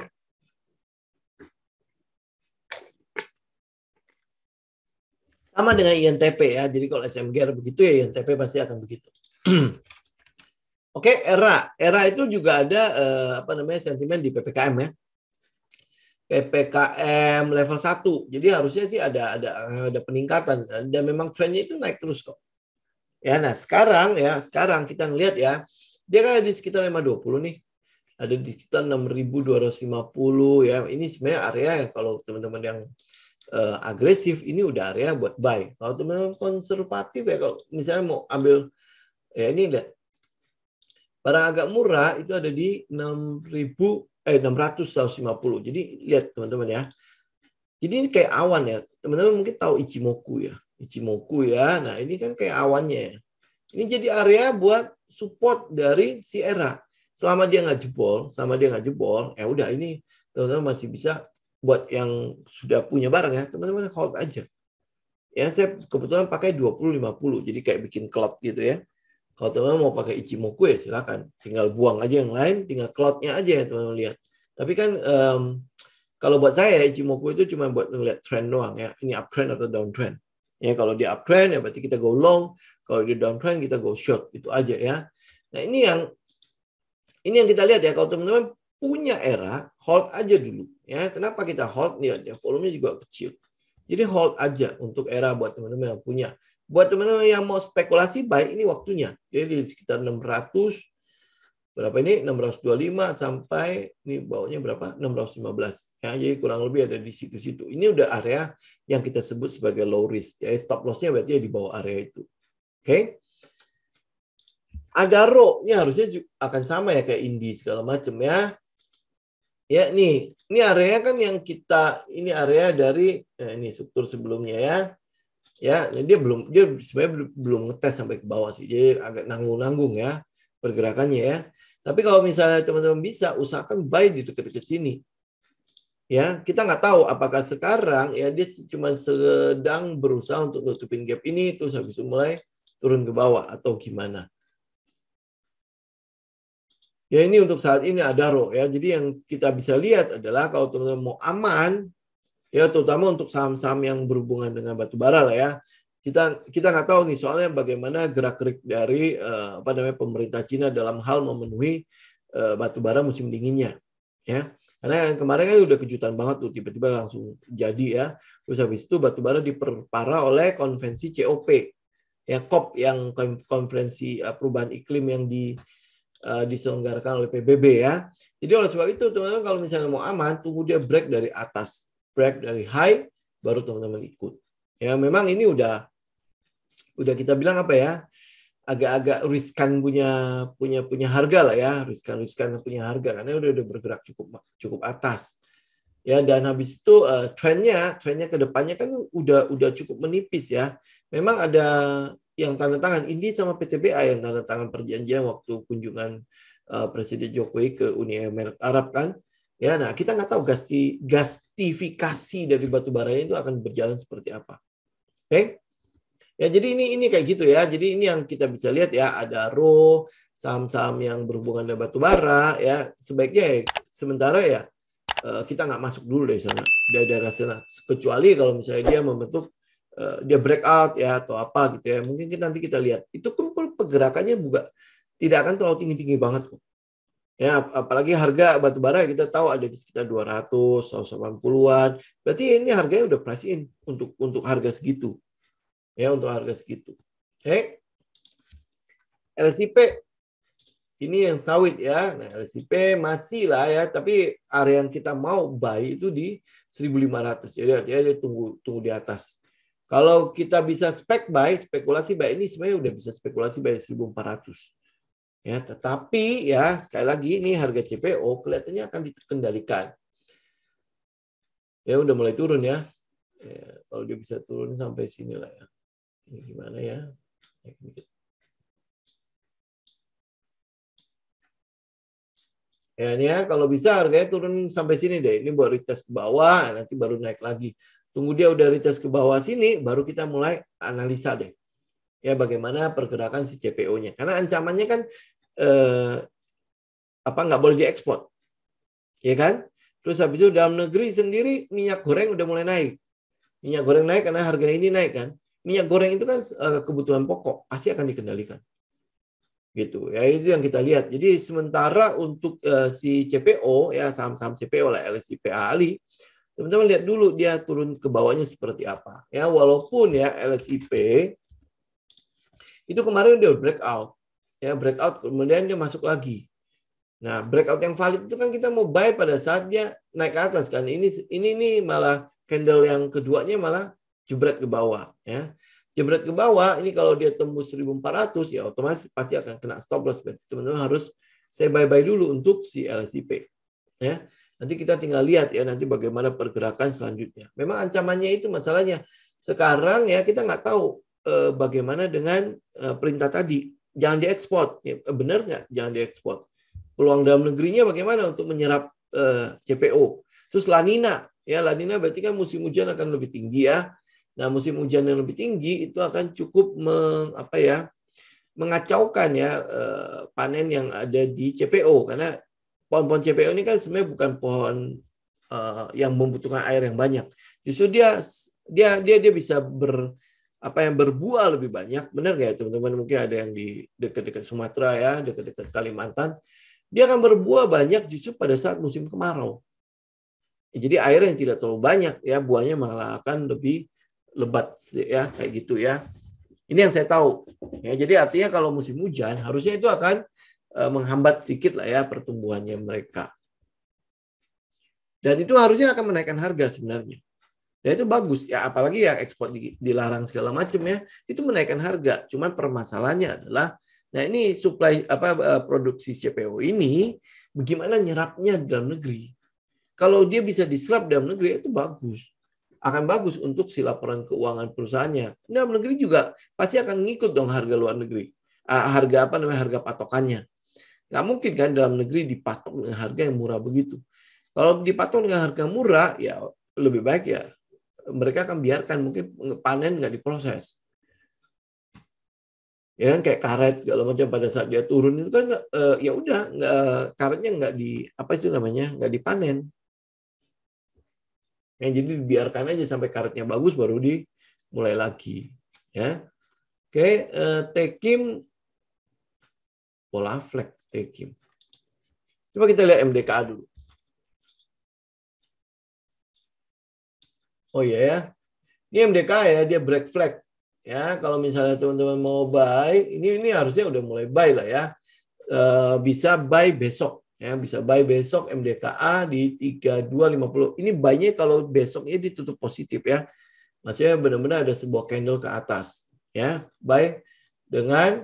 Sama dengan INTP ya. Jadi kalau SMG begitu ya INTP pasti akan begitu. *clears throat* Oke, okay, e era. Era itu juga ada eh, apa namanya sentimen di PPKM ya. PPKM level 1. Jadi harusnya sih ada ada ada peningkatan kan. dan memang trennya itu naik terus kok. Ya, nah sekarang ya, sekarang kita ngelihat ya, dia kan ada di sekitar 520 nih. Ada di sekitar 6.250 ya. Ini sebenarnya area yang kalau teman-teman yang uh, agresif ini udah area buat buy. Kalau teman-teman konservatif ya kalau misalnya mau ambil ya ini lihat. barang agak murah itu ada di 6000 eh 650. Jadi lihat teman-teman ya. Jadi ini kayak awan ya. Teman-teman mungkin tahu Ichimoku ya. Ichimoku ya. Nah, ini kan kayak awannya. Ini jadi area buat support dari si era. Selama dia nggak jebol, selama dia nggak jebol, ya udah ini teman-teman masih bisa buat yang sudah punya barang ya, teman-teman hold aja. Ya, saya kebetulan pakai 20 50. Jadi kayak bikin cloud gitu ya. Kalau teman-teman mau pakai Ichimoku ya silakan, tinggal buang aja yang lain, tinggal cloudnya aja ya teman-teman lihat. Tapi kan um, kalau buat saya ya, Ichimoku itu cuma buat melihat trend doang ya, ini uptrend atau downtrend. Ya kalau dia uptrend ya berarti kita go long, kalau dia downtrend kita go short, itu aja ya. Nah ini yang ini yang kita lihat ya kalau teman-teman punya era hold aja dulu ya kenapa kita hold ya, ya volumenya juga kecil jadi hold aja untuk era buat teman-teman yang punya Buat teman-teman yang mau spekulasi, baik ini waktunya. Jadi di sekitar 600, berapa ini? 625 sampai, ini bawahnya berapa? 615. Ya, jadi kurang lebih ada di situ-situ. Ini udah area yang kita sebut sebagai low risk. ya stop lossnya nya berarti ya di bawah area itu. Oke? Okay? Ada ro harusnya akan sama ya kayak Indi segala macam ya. Ya, nih. Ini area kan yang kita ini area dari eh, ini struktur sebelumnya ya. Ya, ya dia belum dia sebenarnya belum, ngetes sampai ke bawah sih jadi agak nanggung-nanggung ya pergerakannya ya tapi kalau misalnya teman-teman bisa usahakan buy di dekat-dekat sini ya kita nggak tahu apakah sekarang ya dia cuma sedang berusaha untuk nutupin gap ini terus habis itu mulai turun ke bawah atau gimana ya ini untuk saat ini ada roh ya jadi yang kita bisa lihat adalah kalau teman-teman mau aman ya terutama untuk saham-saham yang berhubungan dengan batu bara lah ya kita kita nggak tahu nih soalnya bagaimana gerak gerik dari uh, apa namanya pemerintah Cina dalam hal memenuhi uh, batu bara musim dinginnya ya karena yang kemarin kan udah kejutan banget tuh tiba-tiba langsung jadi ya terus habis itu batu bara diperparah oleh konvensi COP ya COP yang konferensi eh, perubahan iklim yang di diselenggarakan oleh PBB ya. Jadi oleh sebab itu teman-teman kalau misalnya mau aman tunggu dia break dari atas break dari high baru teman-teman ikut. Ya memang ini udah udah kita bilang apa ya? agak-agak riskan punya punya punya harga lah ya riskan riskan punya harga karena udah udah bergerak cukup cukup atas ya dan habis itu uh, eh, trennya trennya depannya kan udah udah cukup menipis ya memang ada yang tanda tangan ini sama PTBA yang tanda tangan perjanjian waktu kunjungan uh, Presiden Jokowi ke Uni Emirat Arab kan Ya, nah kita nggak tahu gasifikasi gasifikasi dari batu bara itu akan berjalan seperti apa. Oke? Okay? Ya, jadi ini ini kayak gitu ya. Jadi ini yang kita bisa lihat ya, ada roh, saham-saham yang berhubungan dengan batu bara ya. Sebaiknya ya, sementara ya eh, kita nggak masuk dulu dari sana, dari daerah sana. Kecuali kalau misalnya dia membentuk eh, dia breakout ya atau apa gitu ya. Mungkin nanti kita lihat. Itu kumpul pergerakannya juga tidak akan terlalu tinggi-tinggi banget kok. Ya, apalagi harga batu bara kita tahu ada di sekitar 200, atau 80 an Berarti ini harganya udah price in untuk untuk harga segitu. Ya, untuk harga segitu. Oke. Okay. LCP ini yang sawit ya. Nah, LCP masih lah ya, tapi area yang kita mau buy itu di 1500. Jadi artinya tunggu tunggu di atas. Kalau kita bisa spek buy, spekulasi buy ini sebenarnya udah bisa spekulasi buy 1400. Ya, tetapi ya sekali lagi ini harga CPO kelihatannya akan dikendalikan. Ya udah mulai turun ya. ya kalau dia bisa turun sampai sini lah ya. Ini gimana ya? Ya, ini ya, kalau bisa harganya turun sampai sini deh. Ini baru retest ke bawah, nanti baru naik lagi. Tunggu dia udah retest ke bawah sini, baru kita mulai analisa deh ya bagaimana pergerakan si CPO-nya. Karena ancamannya kan eh, apa nggak boleh diekspor, ya kan? Terus habis itu dalam negeri sendiri minyak goreng udah mulai naik, minyak goreng naik karena harga ini naik kan. Minyak goreng itu kan eh, kebutuhan pokok, pasti akan dikendalikan, gitu. Ya itu yang kita lihat. Jadi sementara untuk eh, si CPO ya saham-saham CPO lah LSIP Ali teman-teman lihat dulu dia turun ke bawahnya seperti apa ya walaupun ya LSIP itu kemarin udah breakout ya breakout kemudian dia masuk lagi. Nah, breakout yang valid itu kan kita mau buy pada saat dia naik ke atas kan. Ini ini nih malah candle yang keduanya malah jebret ke bawah ya. Jebret ke bawah ini kalau dia tembus 1400 ya otomatis pasti akan kena stop loss. Berarti teman-teman harus saya buy-buy dulu untuk si LSIP ya. Nanti kita tinggal lihat ya nanti bagaimana pergerakan selanjutnya. Memang ancamannya itu masalahnya. Sekarang ya kita nggak tahu eh, bagaimana dengan eh, perintah tadi jangan diekspor. Ya, benar nggak? Jangan diekspor. Peluang dalam negerinya bagaimana untuk menyerap eh, CPO? Terus lanina, ya lanina berarti kan musim hujan akan lebih tinggi ya. Nah musim hujan yang lebih tinggi itu akan cukup meng, apa ya mengacaukan ya eh, panen yang ada di CPO karena pohon-pohon CPO ini kan sebenarnya bukan pohon eh, yang membutuhkan air yang banyak. Justru dia dia dia dia bisa ber apa yang berbuah lebih banyak, benar nggak ya teman-teman? Mungkin ada yang di dekat-dekat Sumatera ya, dekat-dekat Kalimantan, dia akan berbuah banyak justru pada saat musim kemarau. Jadi air yang tidak terlalu banyak ya buahnya malah akan lebih lebat ya kayak gitu ya. Ini yang saya tahu. Ya, jadi artinya kalau musim hujan harusnya itu akan e, menghambat sedikit lah ya pertumbuhannya mereka. Dan itu harusnya akan menaikkan harga sebenarnya. Ya itu bagus ya apalagi ya ekspor dilarang segala macam ya itu menaikkan harga. Cuman permasalahannya adalah nah ini supply apa e, produksi CPO ini bagaimana nyerapnya dalam negeri. Kalau dia bisa diserap dalam negeri itu bagus. Akan bagus untuk si laporan keuangan perusahaannya. Dalam negeri juga pasti akan ngikut dong harga luar negeri. Harga apa namanya harga patokannya. Nggak mungkin kan dalam negeri dipatok dengan harga yang murah begitu. Kalau dipatok dengan harga murah, ya lebih baik ya mereka akan biarkan mungkin panen nggak diproses ya kan kayak karet segala macam pada saat dia turun itu kan eh, ya udah nggak karetnya nggak di apa itu namanya nggak dipanen ya jadi biarkan aja sampai karetnya bagus baru dimulai lagi ya oke eh, tekim pola flag tekim coba kita lihat MDKA dulu Oh iya ya. Ini MDK ya, dia break flag. Ya, kalau misalnya teman-teman mau buy, ini ini harusnya udah mulai buy lah ya. E, bisa buy besok ya, bisa buy besok MDKA di 3250. Ini buy-nya kalau besoknya ditutup positif ya. Maksudnya benar-benar ada sebuah candle ke atas ya, buy dengan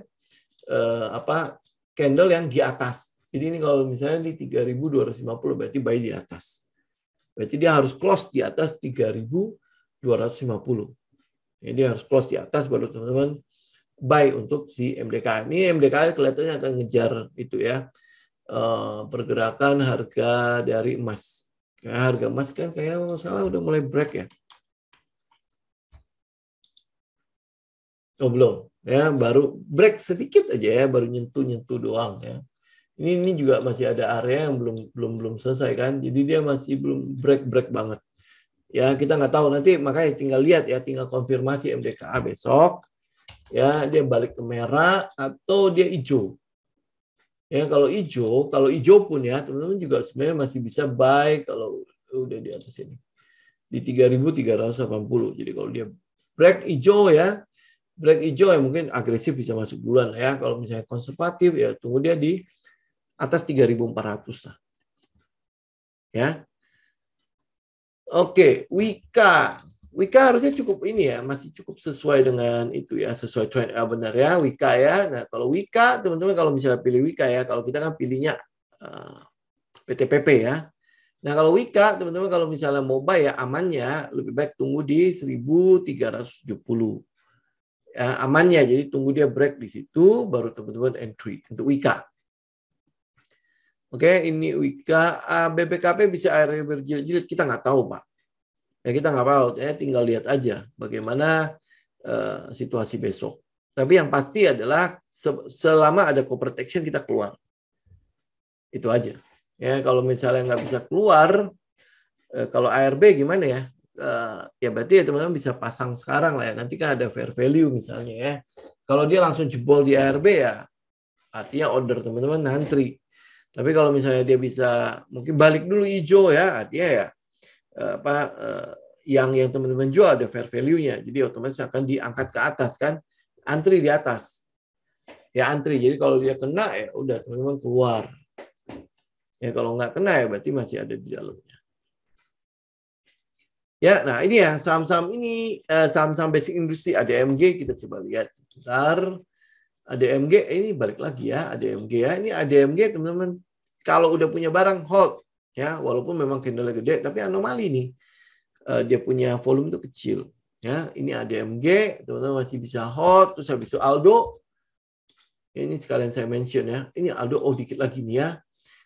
e, apa? candle yang di atas. Jadi ini kalau misalnya di 3250 berarti buy di atas. Berarti dia harus close di atas 3.250. Jadi dia harus close di atas baru teman-teman buy untuk si MDK. Ini MDK kelihatannya akan ngejar itu ya eh, pergerakan harga dari emas. Nah, harga emas kan kayak salah udah mulai break ya. Oh belum ya baru break sedikit aja ya baru nyentuh nyentuh doang ya ini ini juga masih ada area yang belum belum belum selesai kan jadi dia masih belum break break banget ya kita nggak tahu nanti makanya tinggal lihat ya tinggal konfirmasi MDKA besok ya dia balik ke merah atau dia hijau ya kalau hijau kalau hijau pun ya teman-teman juga sebenarnya masih bisa buy kalau udah di atas ini di 3.380 jadi kalau dia break hijau ya break hijau ya mungkin agresif bisa masuk bulan ya kalau misalnya konservatif ya tunggu dia di atas 3.400 lah. Ya. Oke, okay, Wika. Wika harusnya cukup ini ya, masih cukup sesuai dengan itu ya, sesuai trend ya, benar ya, Wika ya. Nah, kalau Wika, teman-teman kalau misalnya pilih Wika ya, kalau kita kan pilihnya uh, ah, PTPP ya. Nah, kalau Wika, teman-teman kalau misalnya MOBA ya amannya lebih baik tunggu di 1370. Ya, amannya jadi tunggu dia break di situ baru teman-teman entry untuk Wika. Oke, okay, ini Wika. Ah, BPKP bisa air berjilid-jilid, kita nggak tahu, Pak. Ya, kita nggak tahu, ya, tinggal lihat aja bagaimana uh, situasi besok. Tapi yang pasti adalah selama ada co-protection kita keluar. Itu aja. Ya, kalau misalnya nggak bisa keluar, uh, kalau ARB gimana ya? Uh, ya berarti ya teman-teman bisa pasang sekarang lah ya. Nanti kan ada fair value misalnya ya. Kalau dia langsung jebol di ARB ya, artinya order teman-teman ngantri tapi kalau misalnya dia bisa mungkin balik dulu hijau ya, dia ya eh, apa eh, yang yang teman-teman jual ada fair value-nya. Jadi otomatis akan diangkat ke atas kan, antri di atas. Ya antri. Jadi kalau dia kena ya udah teman-teman keluar. Ya kalau nggak kena ya berarti masih ada di dalamnya. Ya, nah ini ya saham-saham ini eh, saham-saham basic industri ada MG kita coba lihat sebentar. ADMG eh, ini balik lagi ya ADMG ya ini ADMG teman-teman kalau udah punya barang hold ya walaupun memang candle gede tapi anomali nih eh, dia punya volume itu kecil ya ini ADMG teman-teman masih bisa hold terus habis itu Aldo ini sekalian saya mention ya ini Aldo oh dikit lagi nih ya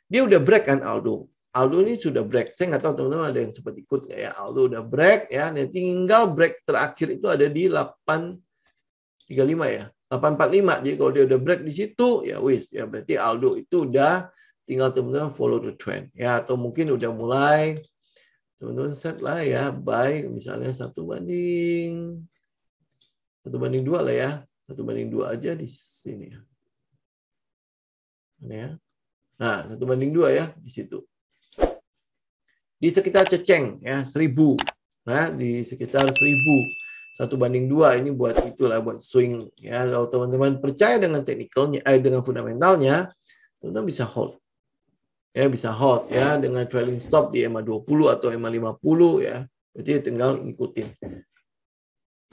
dia udah break kan Aldo Aldo ini sudah break saya nggak tahu teman-teman ada yang sempat ikut nggak ya Aldo udah break ya nanti tinggal break terakhir itu ada di 8 35 ya 845. Jadi kalau dia udah break di situ, ya wis, ya berarti Aldo itu udah tinggal teman-teman follow the trend ya atau mungkin udah mulai teman-teman set lah ya buy. misalnya satu banding satu banding dua lah ya satu banding dua aja di sini ya. ini ya nah satu banding dua ya di situ di sekitar ceceng ya seribu nah di sekitar seribu satu banding dua ini buat itulah buat swing ya kalau teman-teman percaya dengan teknikalnya eh, dengan fundamentalnya teman bisa hold ya bisa hold ya dengan trailing stop di EMA 20 atau EMA 50 ya jadi tinggal ngikutin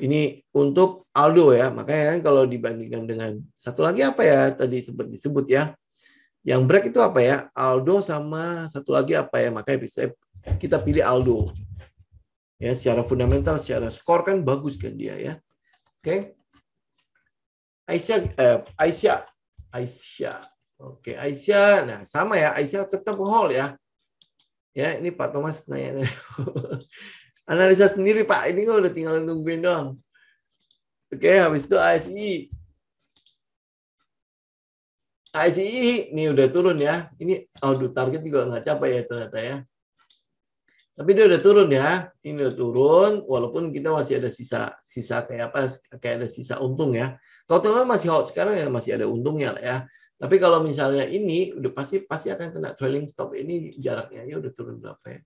ini untuk Aldo ya makanya kan kalau dibandingkan dengan satu lagi apa ya tadi sempat disebut ya yang break itu apa ya Aldo sama satu lagi apa ya makanya bisa kita pilih Aldo Ya, secara fundamental, secara skor kan bagus kan dia ya. Oke. Okay. Aisyah eh, Aisyah Aisyah. Oke, okay, Aisyah. Nah, sama ya, Aisyah tetap hall ya. Ya, ini Pak Thomas nanya. *laughs* Analisa sendiri Pak, ini kok udah tinggal nungguin doang. Oke, okay, habis itu ASI. ASI ini udah turun ya. Ini aduh target juga nggak capai ya ternyata ya. Tapi dia udah turun ya. Ini udah turun, walaupun kita masih ada sisa sisa kayak apa, kayak ada sisa untung ya. Kalau masih hot sekarang ya masih ada untungnya lah ya. Tapi kalau misalnya ini udah pasti pasti akan kena trailing stop ini jaraknya ya udah turun berapa ya?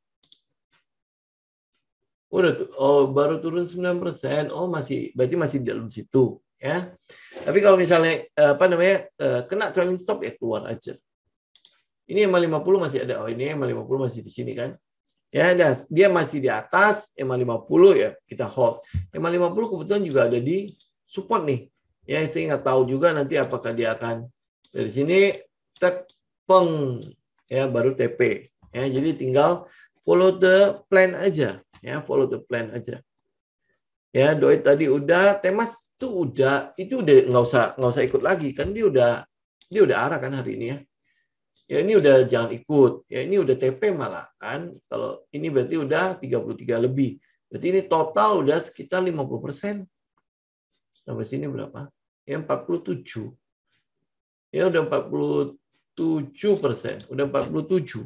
Udah oh baru turun 9%. Oh masih berarti masih di dalam situ ya. Tapi kalau misalnya eh, apa namanya eh, kena trailing stop ya keluar aja. Ini yang 50 masih ada. Oh ini yang 50 masih di sini kan. Ya, dan dia masih di atas EMA 50 ya kita hold. EMA 50 kebetulan juga ada di support nih. Ya, saya nggak tahu juga nanti apakah dia akan dari sini tepeng ya baru TP. Ya, jadi tinggal follow the plan aja ya, follow the plan aja. Ya, doi tadi udah, temas tuh udah, itu udah nggak usah nggak usah ikut lagi kan dia udah dia udah arah kan hari ini ya ya ini udah jangan ikut ya ini udah TP malah kan kalau ini berarti udah 33 lebih berarti ini total udah sekitar 50 persen sampai sini berapa ya 47 ya udah 47 persen udah 47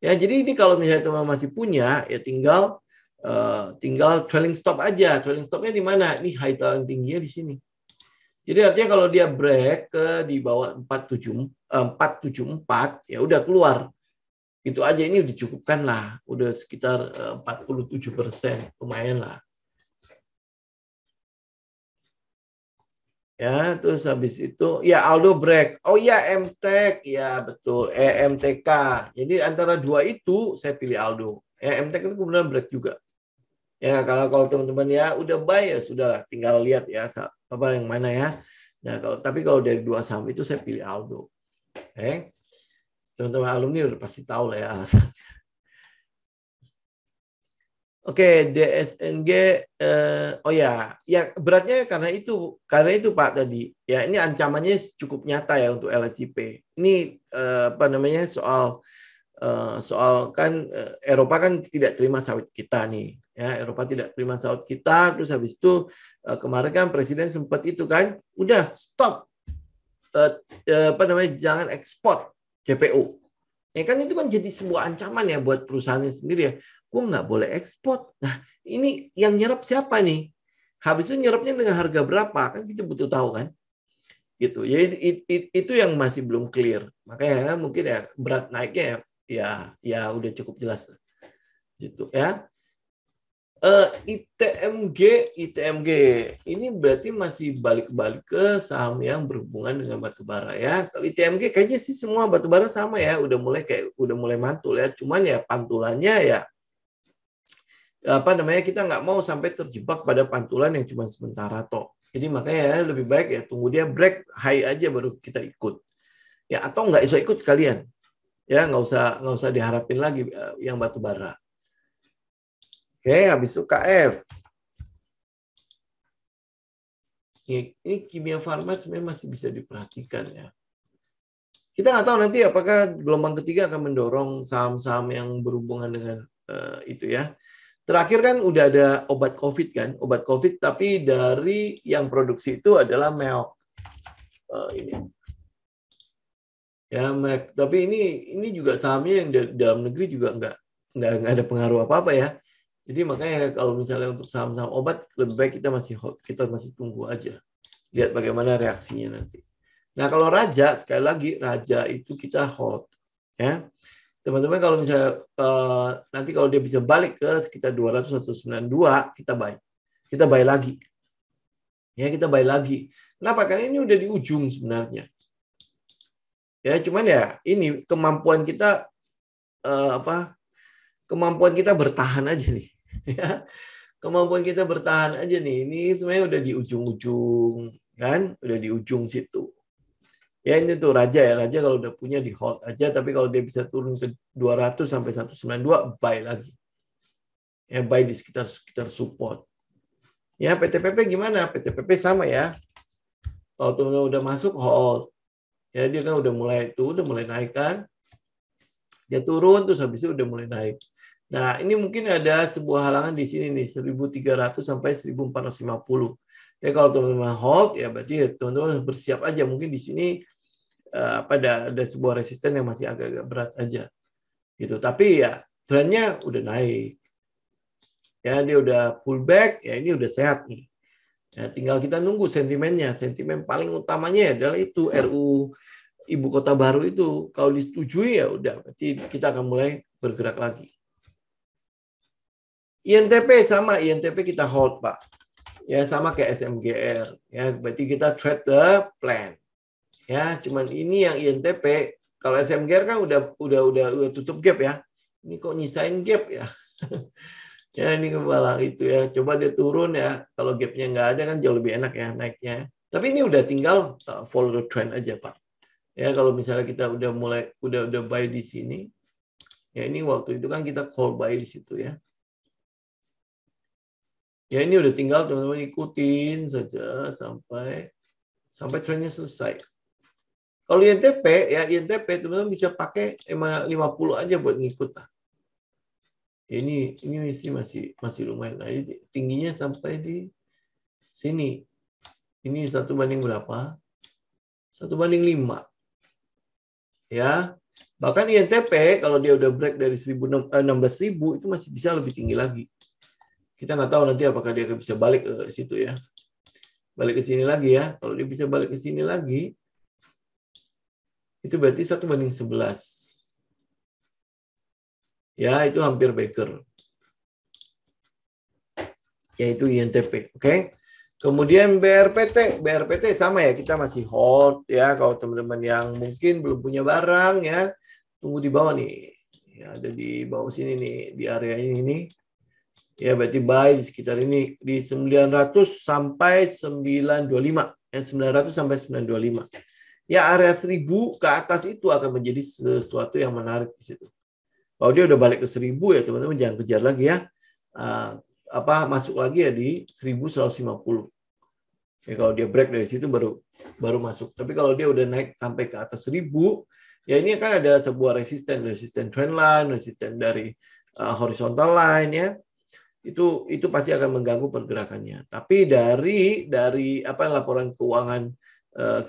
ya jadi ini kalau misalnya teman masih punya ya tinggal uh, tinggal trailing stop aja trailing stopnya di mana ini high tinggi tingginya di sini jadi artinya kalau dia break ke di bawah 474 474 eh, ya udah keluar. Itu aja ini udah cukupkan lah, udah sekitar 47 eh, persen, lumayan lah. Ya, terus habis itu ya Aldo break. Oh ya MTK, ya betul, EMTK. Eh, Jadi antara dua itu saya pilih Aldo. Ya MTK itu kemudian break juga. Ya kalau kalau teman-teman ya udah buy ya sudah lah, tinggal lihat ya apa yang mana ya. Nah, kalau tapi kalau dari dua saham itu saya pilih Aldo. Oke. Eh, okay. Teman-teman alumni udah pasti tahu lah ya alasannya. Oke, okay, DSNG eh, oh ya, ya beratnya karena itu karena itu Pak tadi. Ya, ini ancamannya cukup nyata ya untuk LSIP. Ini eh, apa namanya soal eh, soal kan eh, Eropa kan tidak terima sawit kita nih. Ya, Eropa tidak terima sawit kita, terus habis itu Eh, kemarin kan presiden sempat itu kan udah stop eh, eh apa namanya jangan ekspor CPO ya kan itu kan jadi sebuah ancaman ya buat perusahaannya sendiri ya gue nggak boleh ekspor nah ini yang nyerap siapa nih habis itu nyerapnya dengan harga berapa kan kita butuh tahu kan gitu ya it, it, itu yang masih belum clear makanya ya, mungkin ya berat naiknya ya ya, ya udah cukup jelas gitu ya Uh, eh, ITMG, ITMG ini berarti masih balik-balik ke saham yang berhubungan dengan batubara ya. Kalau ITMG kayaknya sih semua batubara sama ya, udah mulai kayak udah mulai mantul ya. Cuman ya pantulannya ya apa namanya kita nggak mau sampai terjebak pada pantulan yang cuma sementara toh. Jadi makanya ya, lebih baik ya tunggu dia break high aja baru kita ikut. Ya atau nggak iso ikut sekalian. Ya nggak usah nggak usah diharapin lagi eh, yang batubara. Oke, habis itu KF. Ini kimia farma sebenarnya masih bisa diperhatikan ya. Kita nggak tahu nanti apakah gelombang ketiga akan mendorong saham-saham yang berhubungan dengan uh, itu ya. Terakhir kan udah ada obat COVID kan, obat COVID tapi dari yang produksi itu adalah meok uh, eh, ini. Ya mereka, tapi ini ini juga sahamnya yang dalam negeri juga nggak nggak nggak ada pengaruh apa apa ya. Jadi makanya kalau misalnya untuk saham-saham obat lebih baik kita masih hold, kita masih tunggu aja. Lihat bagaimana reaksinya nanti. Nah, kalau raja sekali lagi raja itu kita hold ya. Teman-teman kalau misalnya eh, nanti kalau dia bisa balik ke sekitar 2192 kita buy. Kita buy lagi. Ya, kita buy lagi. Kenapa? Karena ini udah di ujung sebenarnya. Ya, cuman ya ini kemampuan kita eh, apa? Kemampuan kita bertahan aja nih. *laughs* ya kemampuan kita bertahan aja nih ini sebenarnya udah di ujung-ujung kan udah di ujung situ ya ini tuh raja ya raja kalau udah punya di hold aja tapi kalau dia bisa turun ke 200 sampai 192 buy lagi ya buy di sekitar sekitar support ya PTPP gimana PTPP sama ya kalau teman udah masuk hold ya dia kan udah mulai itu udah mulai naik kan dia turun terus habis itu udah mulai naik Nah, ini mungkin ada sebuah halangan di sini nih, 1300 sampai 1450. Ya kalau teman-teman hold ya berarti ya teman-teman ya, bersiap aja mungkin di sini uh, eh, pada ada sebuah resisten yang masih agak-agak berat aja. Gitu. Tapi ya trennya udah naik. Ya, dia udah pullback, ya ini udah sehat nih. Ya, tinggal kita nunggu sentimennya. Sentimen paling utamanya ya adalah itu RU ibu kota baru itu. Kalau disetujui ya udah berarti kita akan mulai bergerak lagi. INTP sama, INTP kita hold, Pak. Ya, sama kayak SMGR. Ya, berarti kita trade the plan. Ya, cuman ini yang INTP, kalau SMGR kan udah udah udah, udah tutup gap ya. Ini kok nyisain gap ya. *laughs* ya ini kepala itu ya. Coba dia turun ya. Kalau gapnya nggak ada kan jauh lebih enak ya naiknya. Tapi ini udah tinggal uh, follow the trend aja, Pak. Ya, kalau misalnya kita udah mulai udah udah buy di sini. Ya, ini waktu itu kan kita call buy di situ ya Ya ini udah tinggal teman-teman ikutin saja sampai sampai trennya selesai. Kalau INTP ya INTP teman-teman bisa pakai emang 50 aja buat ngikut ah. Ya, ini ini masih masih masih lumayan. Nah, tingginya sampai di sini. Ini satu banding berapa? Satu banding lima. Ya, bahkan INTP kalau dia udah break dari 16.000 eh, itu masih bisa lebih tinggi lagi kita nggak tahu nanti apakah dia bisa balik ke situ ya. Balik ke sini lagi ya. Kalau dia bisa balik ke sini lagi, itu berarti satu banding 11. Ya, itu hampir Baker. Yaitu INTP. Oke. Okay? Kemudian BRPT, BRPT sama ya kita masih hot ya kalau teman-teman yang mungkin belum punya barang ya tunggu di bawah nih. Ya, ada di bawah sini nih di area ini nih ya berarti buy di sekitar ini di 900 sampai 925 ya 900 sampai 925 ya area 1000 ke atas itu akan menjadi sesuatu yang menarik di situ kalau dia udah balik ke 1000 ya teman-teman jangan kejar lagi ya uh, apa masuk lagi ya di 1150 ya kalau dia break dari situ baru baru masuk tapi kalau dia udah naik sampai ke atas 1000 ya ini kan ada sebuah resisten resisten trend line resisten dari uh, horizontal line ya itu itu pasti akan mengganggu pergerakannya. Tapi dari dari apa laporan keuangan eh,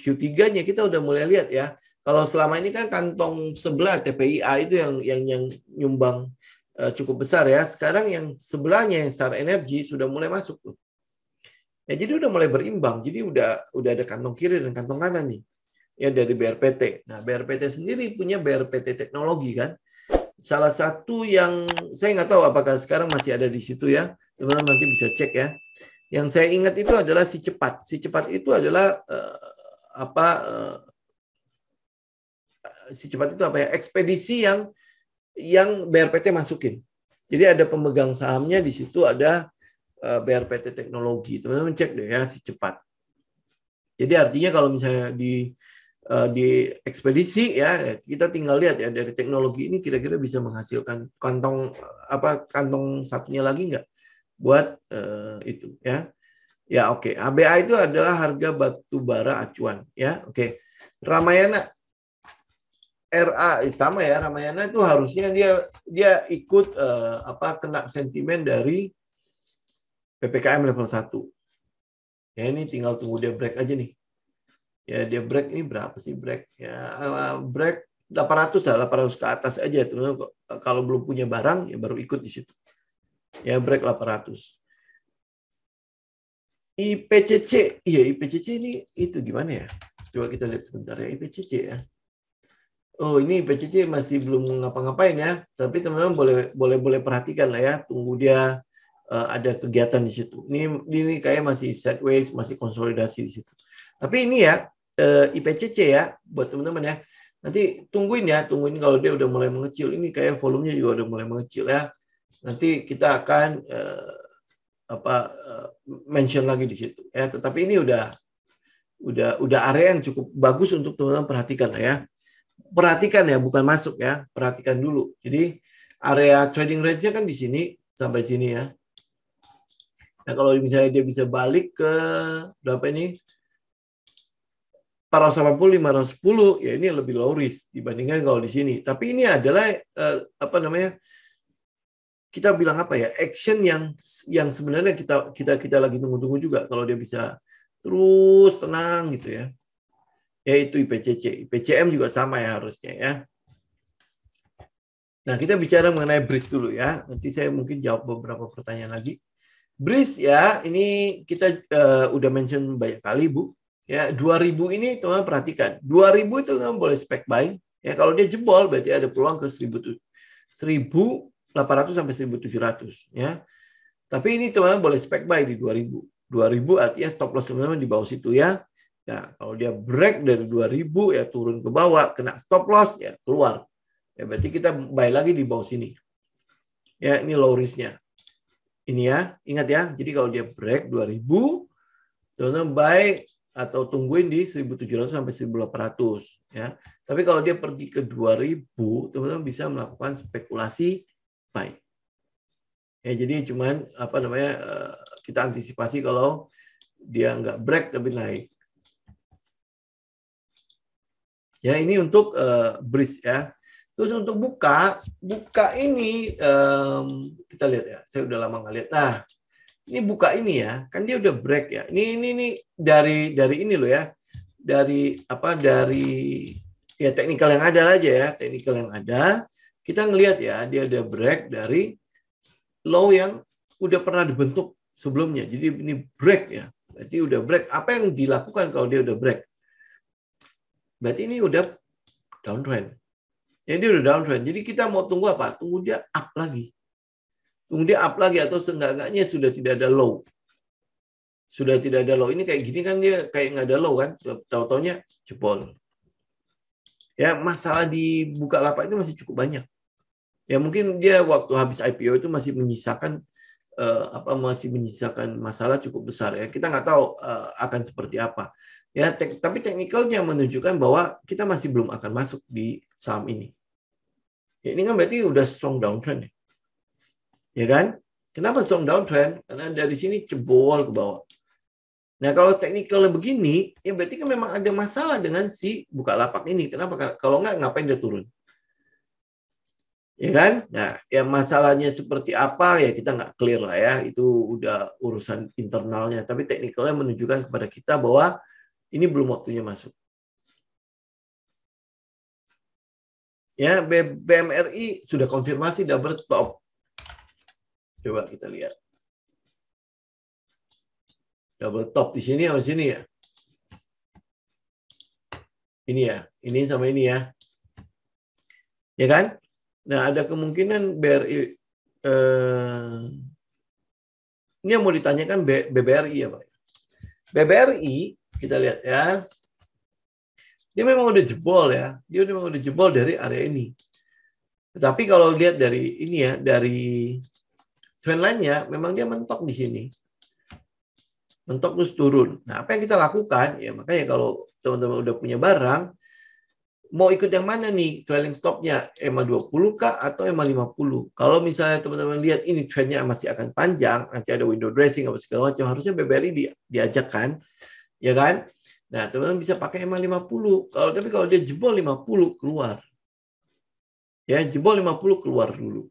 Q3-nya kita udah mulai lihat ya. Kalau selama ini kan kantong sebelah TPIA itu yang yang yang nyumbang eh, cukup besar ya. Sekarang yang sebelahnya yang Star Energy sudah mulai masuk tuh. Ya jadi udah mulai berimbang. Jadi udah udah ada kantong kiri dan kantong kanan nih. Ya dari BRPT. Nah, BRPT sendiri punya BRPT teknologi kan salah satu yang saya nggak tahu apakah sekarang masih ada di situ ya teman-teman nanti bisa cek ya yang saya ingat itu adalah si cepat si cepat itu adalah eh, apa eh, si cepat itu apa ya ekspedisi yang yang BRPT masukin jadi ada pemegang sahamnya di situ ada eh, BRPT teknologi teman-teman cek deh ya si cepat jadi artinya kalau misalnya di Eh, di ekspedisi ya kita tinggal lihat ya dari teknologi ini kira-kira bisa menghasilkan kantong apa kantong satunya lagi nggak buat uh, itu ya ya oke okay. ABA itu adalah harga batu bara acuan ya oke okay. Ramayana RA eh, sama ya Ramayana itu harusnya dia dia ikut uh, apa kena sentimen dari PPKM level 1 ya ini tinggal tunggu dia break aja nih ya dia break ini berapa sih ya, eh, break ya break 800 lah 800 ke atas aja teman eh, kalau belum punya barang ya baru ikut di situ ya break 800 IPCC iya IPCC ini itu gimana ya coba kita lihat sebentar ya IPCC ya oh ini IPCC masih belum ngapa-ngapain ya tapi teman-teman boleh boleh boleh perhatikan lah ya tunggu dia eh, ada kegiatan di situ ini ini kayak masih sideways masih konsolidasi di situ tapi ini ya eh, IPCC ya buat teman-teman ya. Nanti tungguin ya, tungguin kalau dia udah mulai mengecil. Ini kayak volumenya juga udah mulai mengecil ya. Nanti kita akan eh, apa eh, mention lagi di situ ya. Tetapi ini udah udah udah area yang cukup bagus untuk teman-teman perhatikan lah ya. Perhatikan ya, bukan masuk ya. Perhatikan dulu. Jadi area trading range-nya kan di sini sampai sini ya. Nah, kalau misalnya dia bisa balik ke berapa ini? 480 510 ya ini lebih low risk dibandingkan kalau di sini. Tapi ini adalah eh, apa namanya? kita bilang apa ya? action yang yang sebenarnya kita kita kita lagi tunggu-tunggu juga kalau dia bisa terus tenang gitu ya. Yaitu IPCC, IPCM juga sama ya harusnya ya. Nah, kita bicara mengenai BRIS dulu ya. Nanti saya mungkin jawab beberapa pertanyaan lagi. BRIS ya, ini kita uh, udah mention banyak kali, Bu Ya, 2000 ini teman teman perhatikan. 2000 itu nggak boleh spek buying. Ya, kalau dia jebol berarti ada peluang ke 1000 1800 sampai 1700 ya. Tapi ini teman boleh spek buy di 2000. 2000 artinya stop loss teman-teman di bawah situ ya. Ya, kalau dia break dari 2000 ya turun ke bawah, kena stop loss ya keluar. Ya berarti kita buy lagi di bawah sini. Ya, ini low risknya. Ini ya, ingat ya. Jadi kalau dia break 2000, teman-teman buy atau tungguin di 1700 sampai 1800 ya. Tapi kalau dia pergi ke 2000, teman-teman bisa melakukan spekulasi buy. Ya, jadi cuman apa namanya eh, kita antisipasi kalau dia nggak break tapi naik. Ya, ini untuk uh, eh, bridge ya. Terus untuk buka, buka ini um, kita lihat ya. Saya udah lama nggak lihat. Nah, ini buka ini ya, kan dia udah break ya. Ini ini ini dari dari ini loh ya, dari apa dari ya teknikal yang ada aja ya, teknikal yang ada. Kita ngelihat ya, dia udah break dari low yang udah pernah dibentuk sebelumnya. Jadi ini break ya. Berarti udah break. Apa yang dilakukan kalau dia udah break? Berarti ini udah downtrend. Jadi udah downtrend. Jadi kita mau tunggu apa? Tunggu dia up lagi. Kemudian up lagi atau seenggak-enggaknya sudah tidak ada low. Sudah tidak ada low. Ini kayak gini kan dia kayak nggak ada low kan. Tahu-taunya jebol. Ya, masalah di lapak itu masih cukup banyak. Ya mungkin dia waktu habis IPO itu masih menyisakan uh, apa masih menyisakan masalah cukup besar ya. Kita nggak tahu uh, akan seperti apa. Ya, te tapi teknikalnya menunjukkan bahwa kita masih belum akan masuk di saham ini. Ya, ini kan berarti udah strong downtrend ya. Ya kan? Kenapa strong downtrend? Karena dari sini cebol ke bawah. Nah, kalau teknikalnya begini, ya berarti kan memang ada masalah dengan si buka lapak ini. Kenapa? Kalau nggak, ngapain dia turun? Ya kan? Nah, ya masalahnya seperti apa ya kita nggak clear lah ya. Itu udah urusan internalnya. Tapi teknikalnya menunjukkan kepada kita bahwa ini belum waktunya masuk. Ya, BMRI sudah konfirmasi double top. Coba kita lihat. Double top di sini sama sini ya. Ini ya, ini sama ini ya. Ya kan? Nah, ada kemungkinan BRI eh, ini yang mau ditanyakan BBRI ya, Pak. BBRI kita lihat ya. Dia memang udah jebol ya. Dia memang udah jebol dari area ini. Tetapi kalau lihat dari ini ya, dari trendline-nya memang dia mentok di sini. Mentok terus turun. Nah, apa yang kita lakukan? Ya, makanya kalau teman-teman udah punya barang, mau ikut yang mana nih trailing stop-nya? EMA 20 kah atau EMA 50 kalau misalnya teman-teman lihat ini trennya masih akan panjang nanti ada window dressing apa segala macam harusnya BBRI di, diajak ya kan nah teman-teman bisa pakai EMA 50 kalau tapi kalau dia jebol 50 keluar ya jebol 50 keluar dulu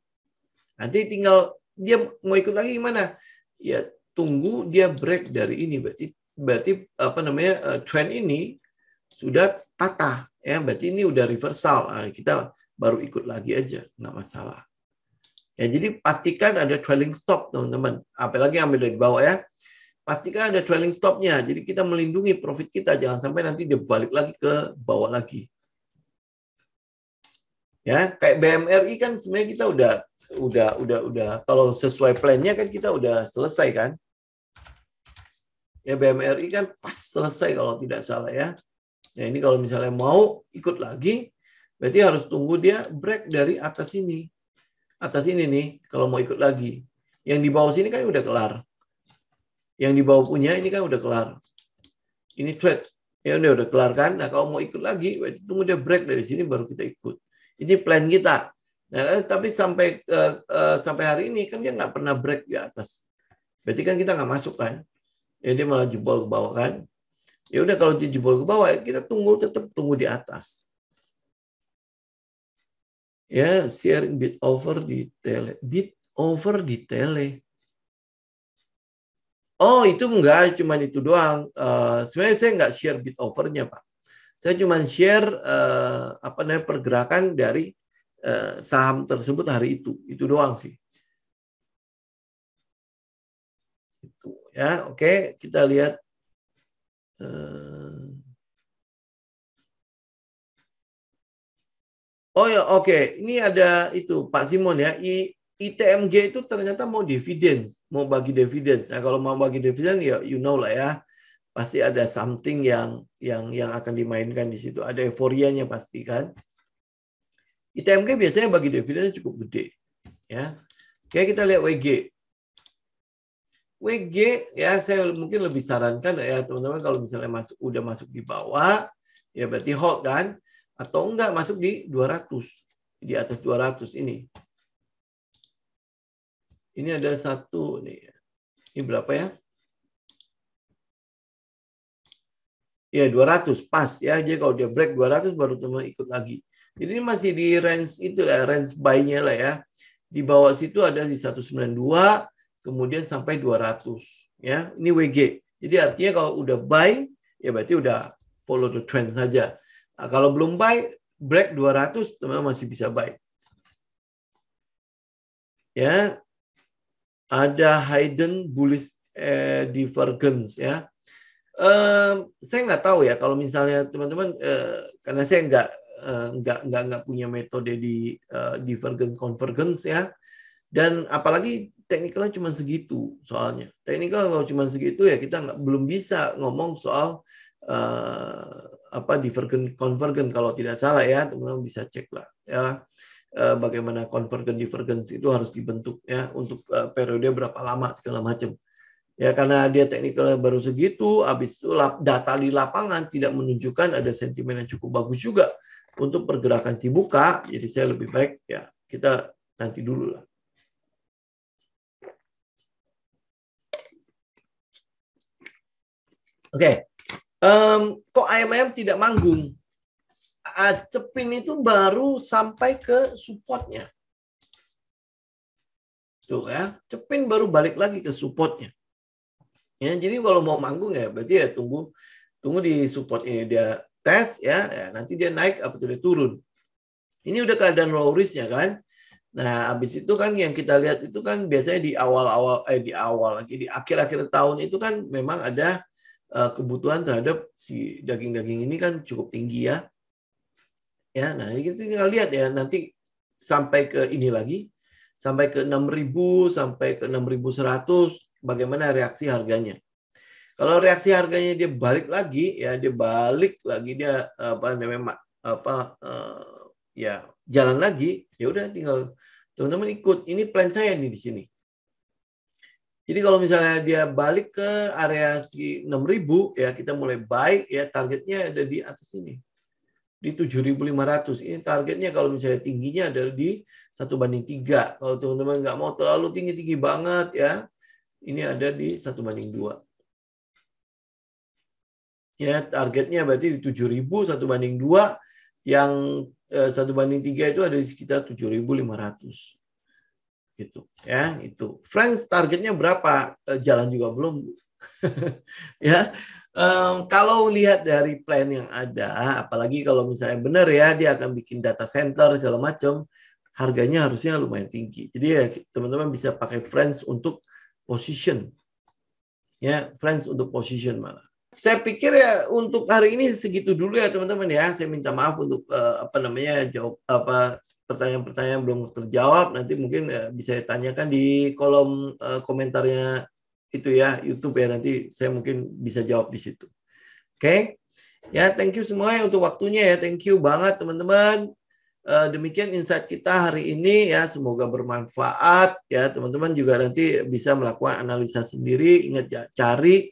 nanti tinggal dia mau ikut lagi gimana? Ya tunggu dia break dari ini berarti berarti apa namanya eh, trend ini sudah tata ya berarti ini udah reversal ah, kita baru ikut lagi aja nggak masalah ya jadi pastikan ada trailing stop teman-teman apalagi ambil dari bawah ya pastikan ada trailing stopnya jadi kita melindungi profit kita jangan sampai nanti dia balik lagi ke bawah lagi ya kayak BMRI kan sebenarnya kita udah udah udah udah kalau sesuai plannya kan kita udah selesai kan ya BMRI kan pas selesai kalau tidak salah ya ya ini kalau misalnya mau ikut lagi berarti harus tunggu dia break dari atas ini atas ini nih kalau mau ikut lagi yang di bawah sini kan udah kelar yang di bawah punya ini kan udah kelar ini trade ya udah udah kelar kan nah kalau mau ikut lagi berarti tunggu dia break dari sini baru kita ikut ini plan kita Nah, tapi sampai uh, uh, sampai hari ini kan dia nggak pernah break di atas. Berarti kan kita nggak masuk kan? Ya dia malah jebol ke bawah kan? Ya udah kalau dia jebol ke bawah ya kita tunggu tetap tunggu di atas. Ya share bit over di tele, bit over di tele. Oh itu enggak, cuma itu doang. Uh, sebenarnya saya nggak share bit overnya pak. Saya cuma share uh, apa namanya pergerakan dari Eh, saham tersebut hari itu. Itu doang sih. Itu ya. Oke, kita lihat eh, Oh ya, oke. Ini ada itu Pak Simon ya. I, ITMG itu ternyata mau dividen, mau bagi dividen. Nah, kalau mau bagi dividen ya you know lah ya. Pasti ada something yang yang yang akan dimainkan di situ. Ada euforianya pasti kan. ITMG biasanya bagi dividen cukup gede. Ya. Oke, kita lihat WG. WG ya saya mungkin lebih sarankan ya teman-teman kalau misalnya masuk udah masuk di bawah ya berarti hold kan atau enggak masuk di 200 di atas 200 ini. Ini ada satu nih. Ini berapa ya? Ya 200 pas ya. Jadi kalau dia break 200 baru teman ikut lagi. Jadi ini masih di range itu lah, range buy-nya lah ya. Di bawah situ ada di 192 kemudian sampai 200 ya. Ini WG. Jadi artinya kalau udah buy ya berarti udah follow the trend saja. Nah, kalau belum buy break 200 teman-teman masih bisa buy. Ya. Ada hidden bullish eh, divergence ya. saya nggak tahu ya kalau misalnya teman-teman uh, karena saya nggak Eh, nggak nggak nggak punya metode di uh, eh, divergence convergence ya dan apalagi teknikalnya cuma segitu soalnya teknikal kalau cuma segitu ya kita nggak belum bisa ngomong soal uh, apa divergent convergent kalau tidak salah ya teman-teman bisa cek lah ya uh, bagaimana convergent divergence itu harus dibentuk ya untuk uh, periode berapa lama segala macam ya karena dia teknikalnya baru segitu habis itu data di lapangan tidak menunjukkan ada sentimen yang cukup bagus juga untuk pergerakan si buka, jadi saya lebih baik ya kita nanti dulu lah. Oke, okay. um, kok IMM tidak manggung? Cepin itu baru sampai ke supportnya. Tuh ya, Cepin baru balik lagi ke supportnya. Ya, jadi kalau mau manggung ya berarti ya tunggu tunggu di support ini dia tes ya, ya nanti dia naik apa dia turun. Ini udah keadaan low risknya kan. Nah, habis itu kan yang kita lihat itu kan biasanya di awal-awal eh di awal lagi di akhir-akhir tahun itu kan memang ada uh, kebutuhan terhadap si daging-daging ini kan cukup tinggi ya. Ya, nah kita tinggal lihat ya nanti sampai ke ini lagi sampai ke 6000 sampai ke 6100 bagaimana reaksi harganya. Kalau reaksi harganya dia balik lagi, ya dia balik lagi dia apa namanya apa uh, ya jalan lagi, ya udah tinggal teman-teman ikut. Ini plan saya nih di sini. Jadi kalau misalnya dia balik ke area si 6000 ya kita mulai buy ya targetnya ada di atas sini Di 7500. Ini targetnya kalau misalnya tingginya ada di satu banding 3. Kalau teman-teman nggak mau terlalu tinggi-tinggi banget ya, ini ada di satu banding 2. Ya, targetnya berarti di 7.000 satu banding dua yang eh, satu banding tiga itu ada di sekitar 7.500 gitu ya itu friends targetnya berapa eh, jalan juga belum *laughs* ya um, kalau lihat dari plan yang ada apalagi kalau misalnya benar ya dia akan bikin data center segala macam harganya harusnya lumayan tinggi jadi ya teman-teman bisa pakai friends untuk position ya friends untuk position malah saya pikir ya untuk hari ini segitu dulu ya teman-teman ya. Saya minta maaf untuk uh, apa namanya jawab apa pertanyaan-pertanyaan belum terjawab. Nanti mungkin uh, bisa ditanyakan di kolom uh, komentarnya itu ya YouTube ya nanti saya mungkin bisa jawab di situ. Oke. Okay? Ya, thank you semuanya untuk waktunya ya. Thank you banget teman-teman demikian insight kita hari ini ya semoga bermanfaat ya teman-teman juga nanti bisa melakukan analisa sendiri ingat ya cari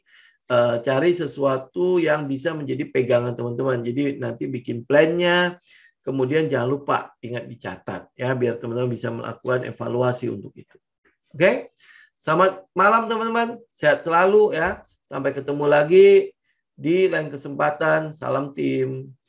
uh, cari sesuatu yang bisa menjadi pegangan teman-teman. Jadi nanti bikin plannya, kemudian jangan lupa ingat dicatat ya biar teman-teman bisa melakukan evaluasi untuk itu. Oke, okay? selamat malam teman-teman, sehat selalu ya. Sampai ketemu lagi di lain kesempatan. Salam tim.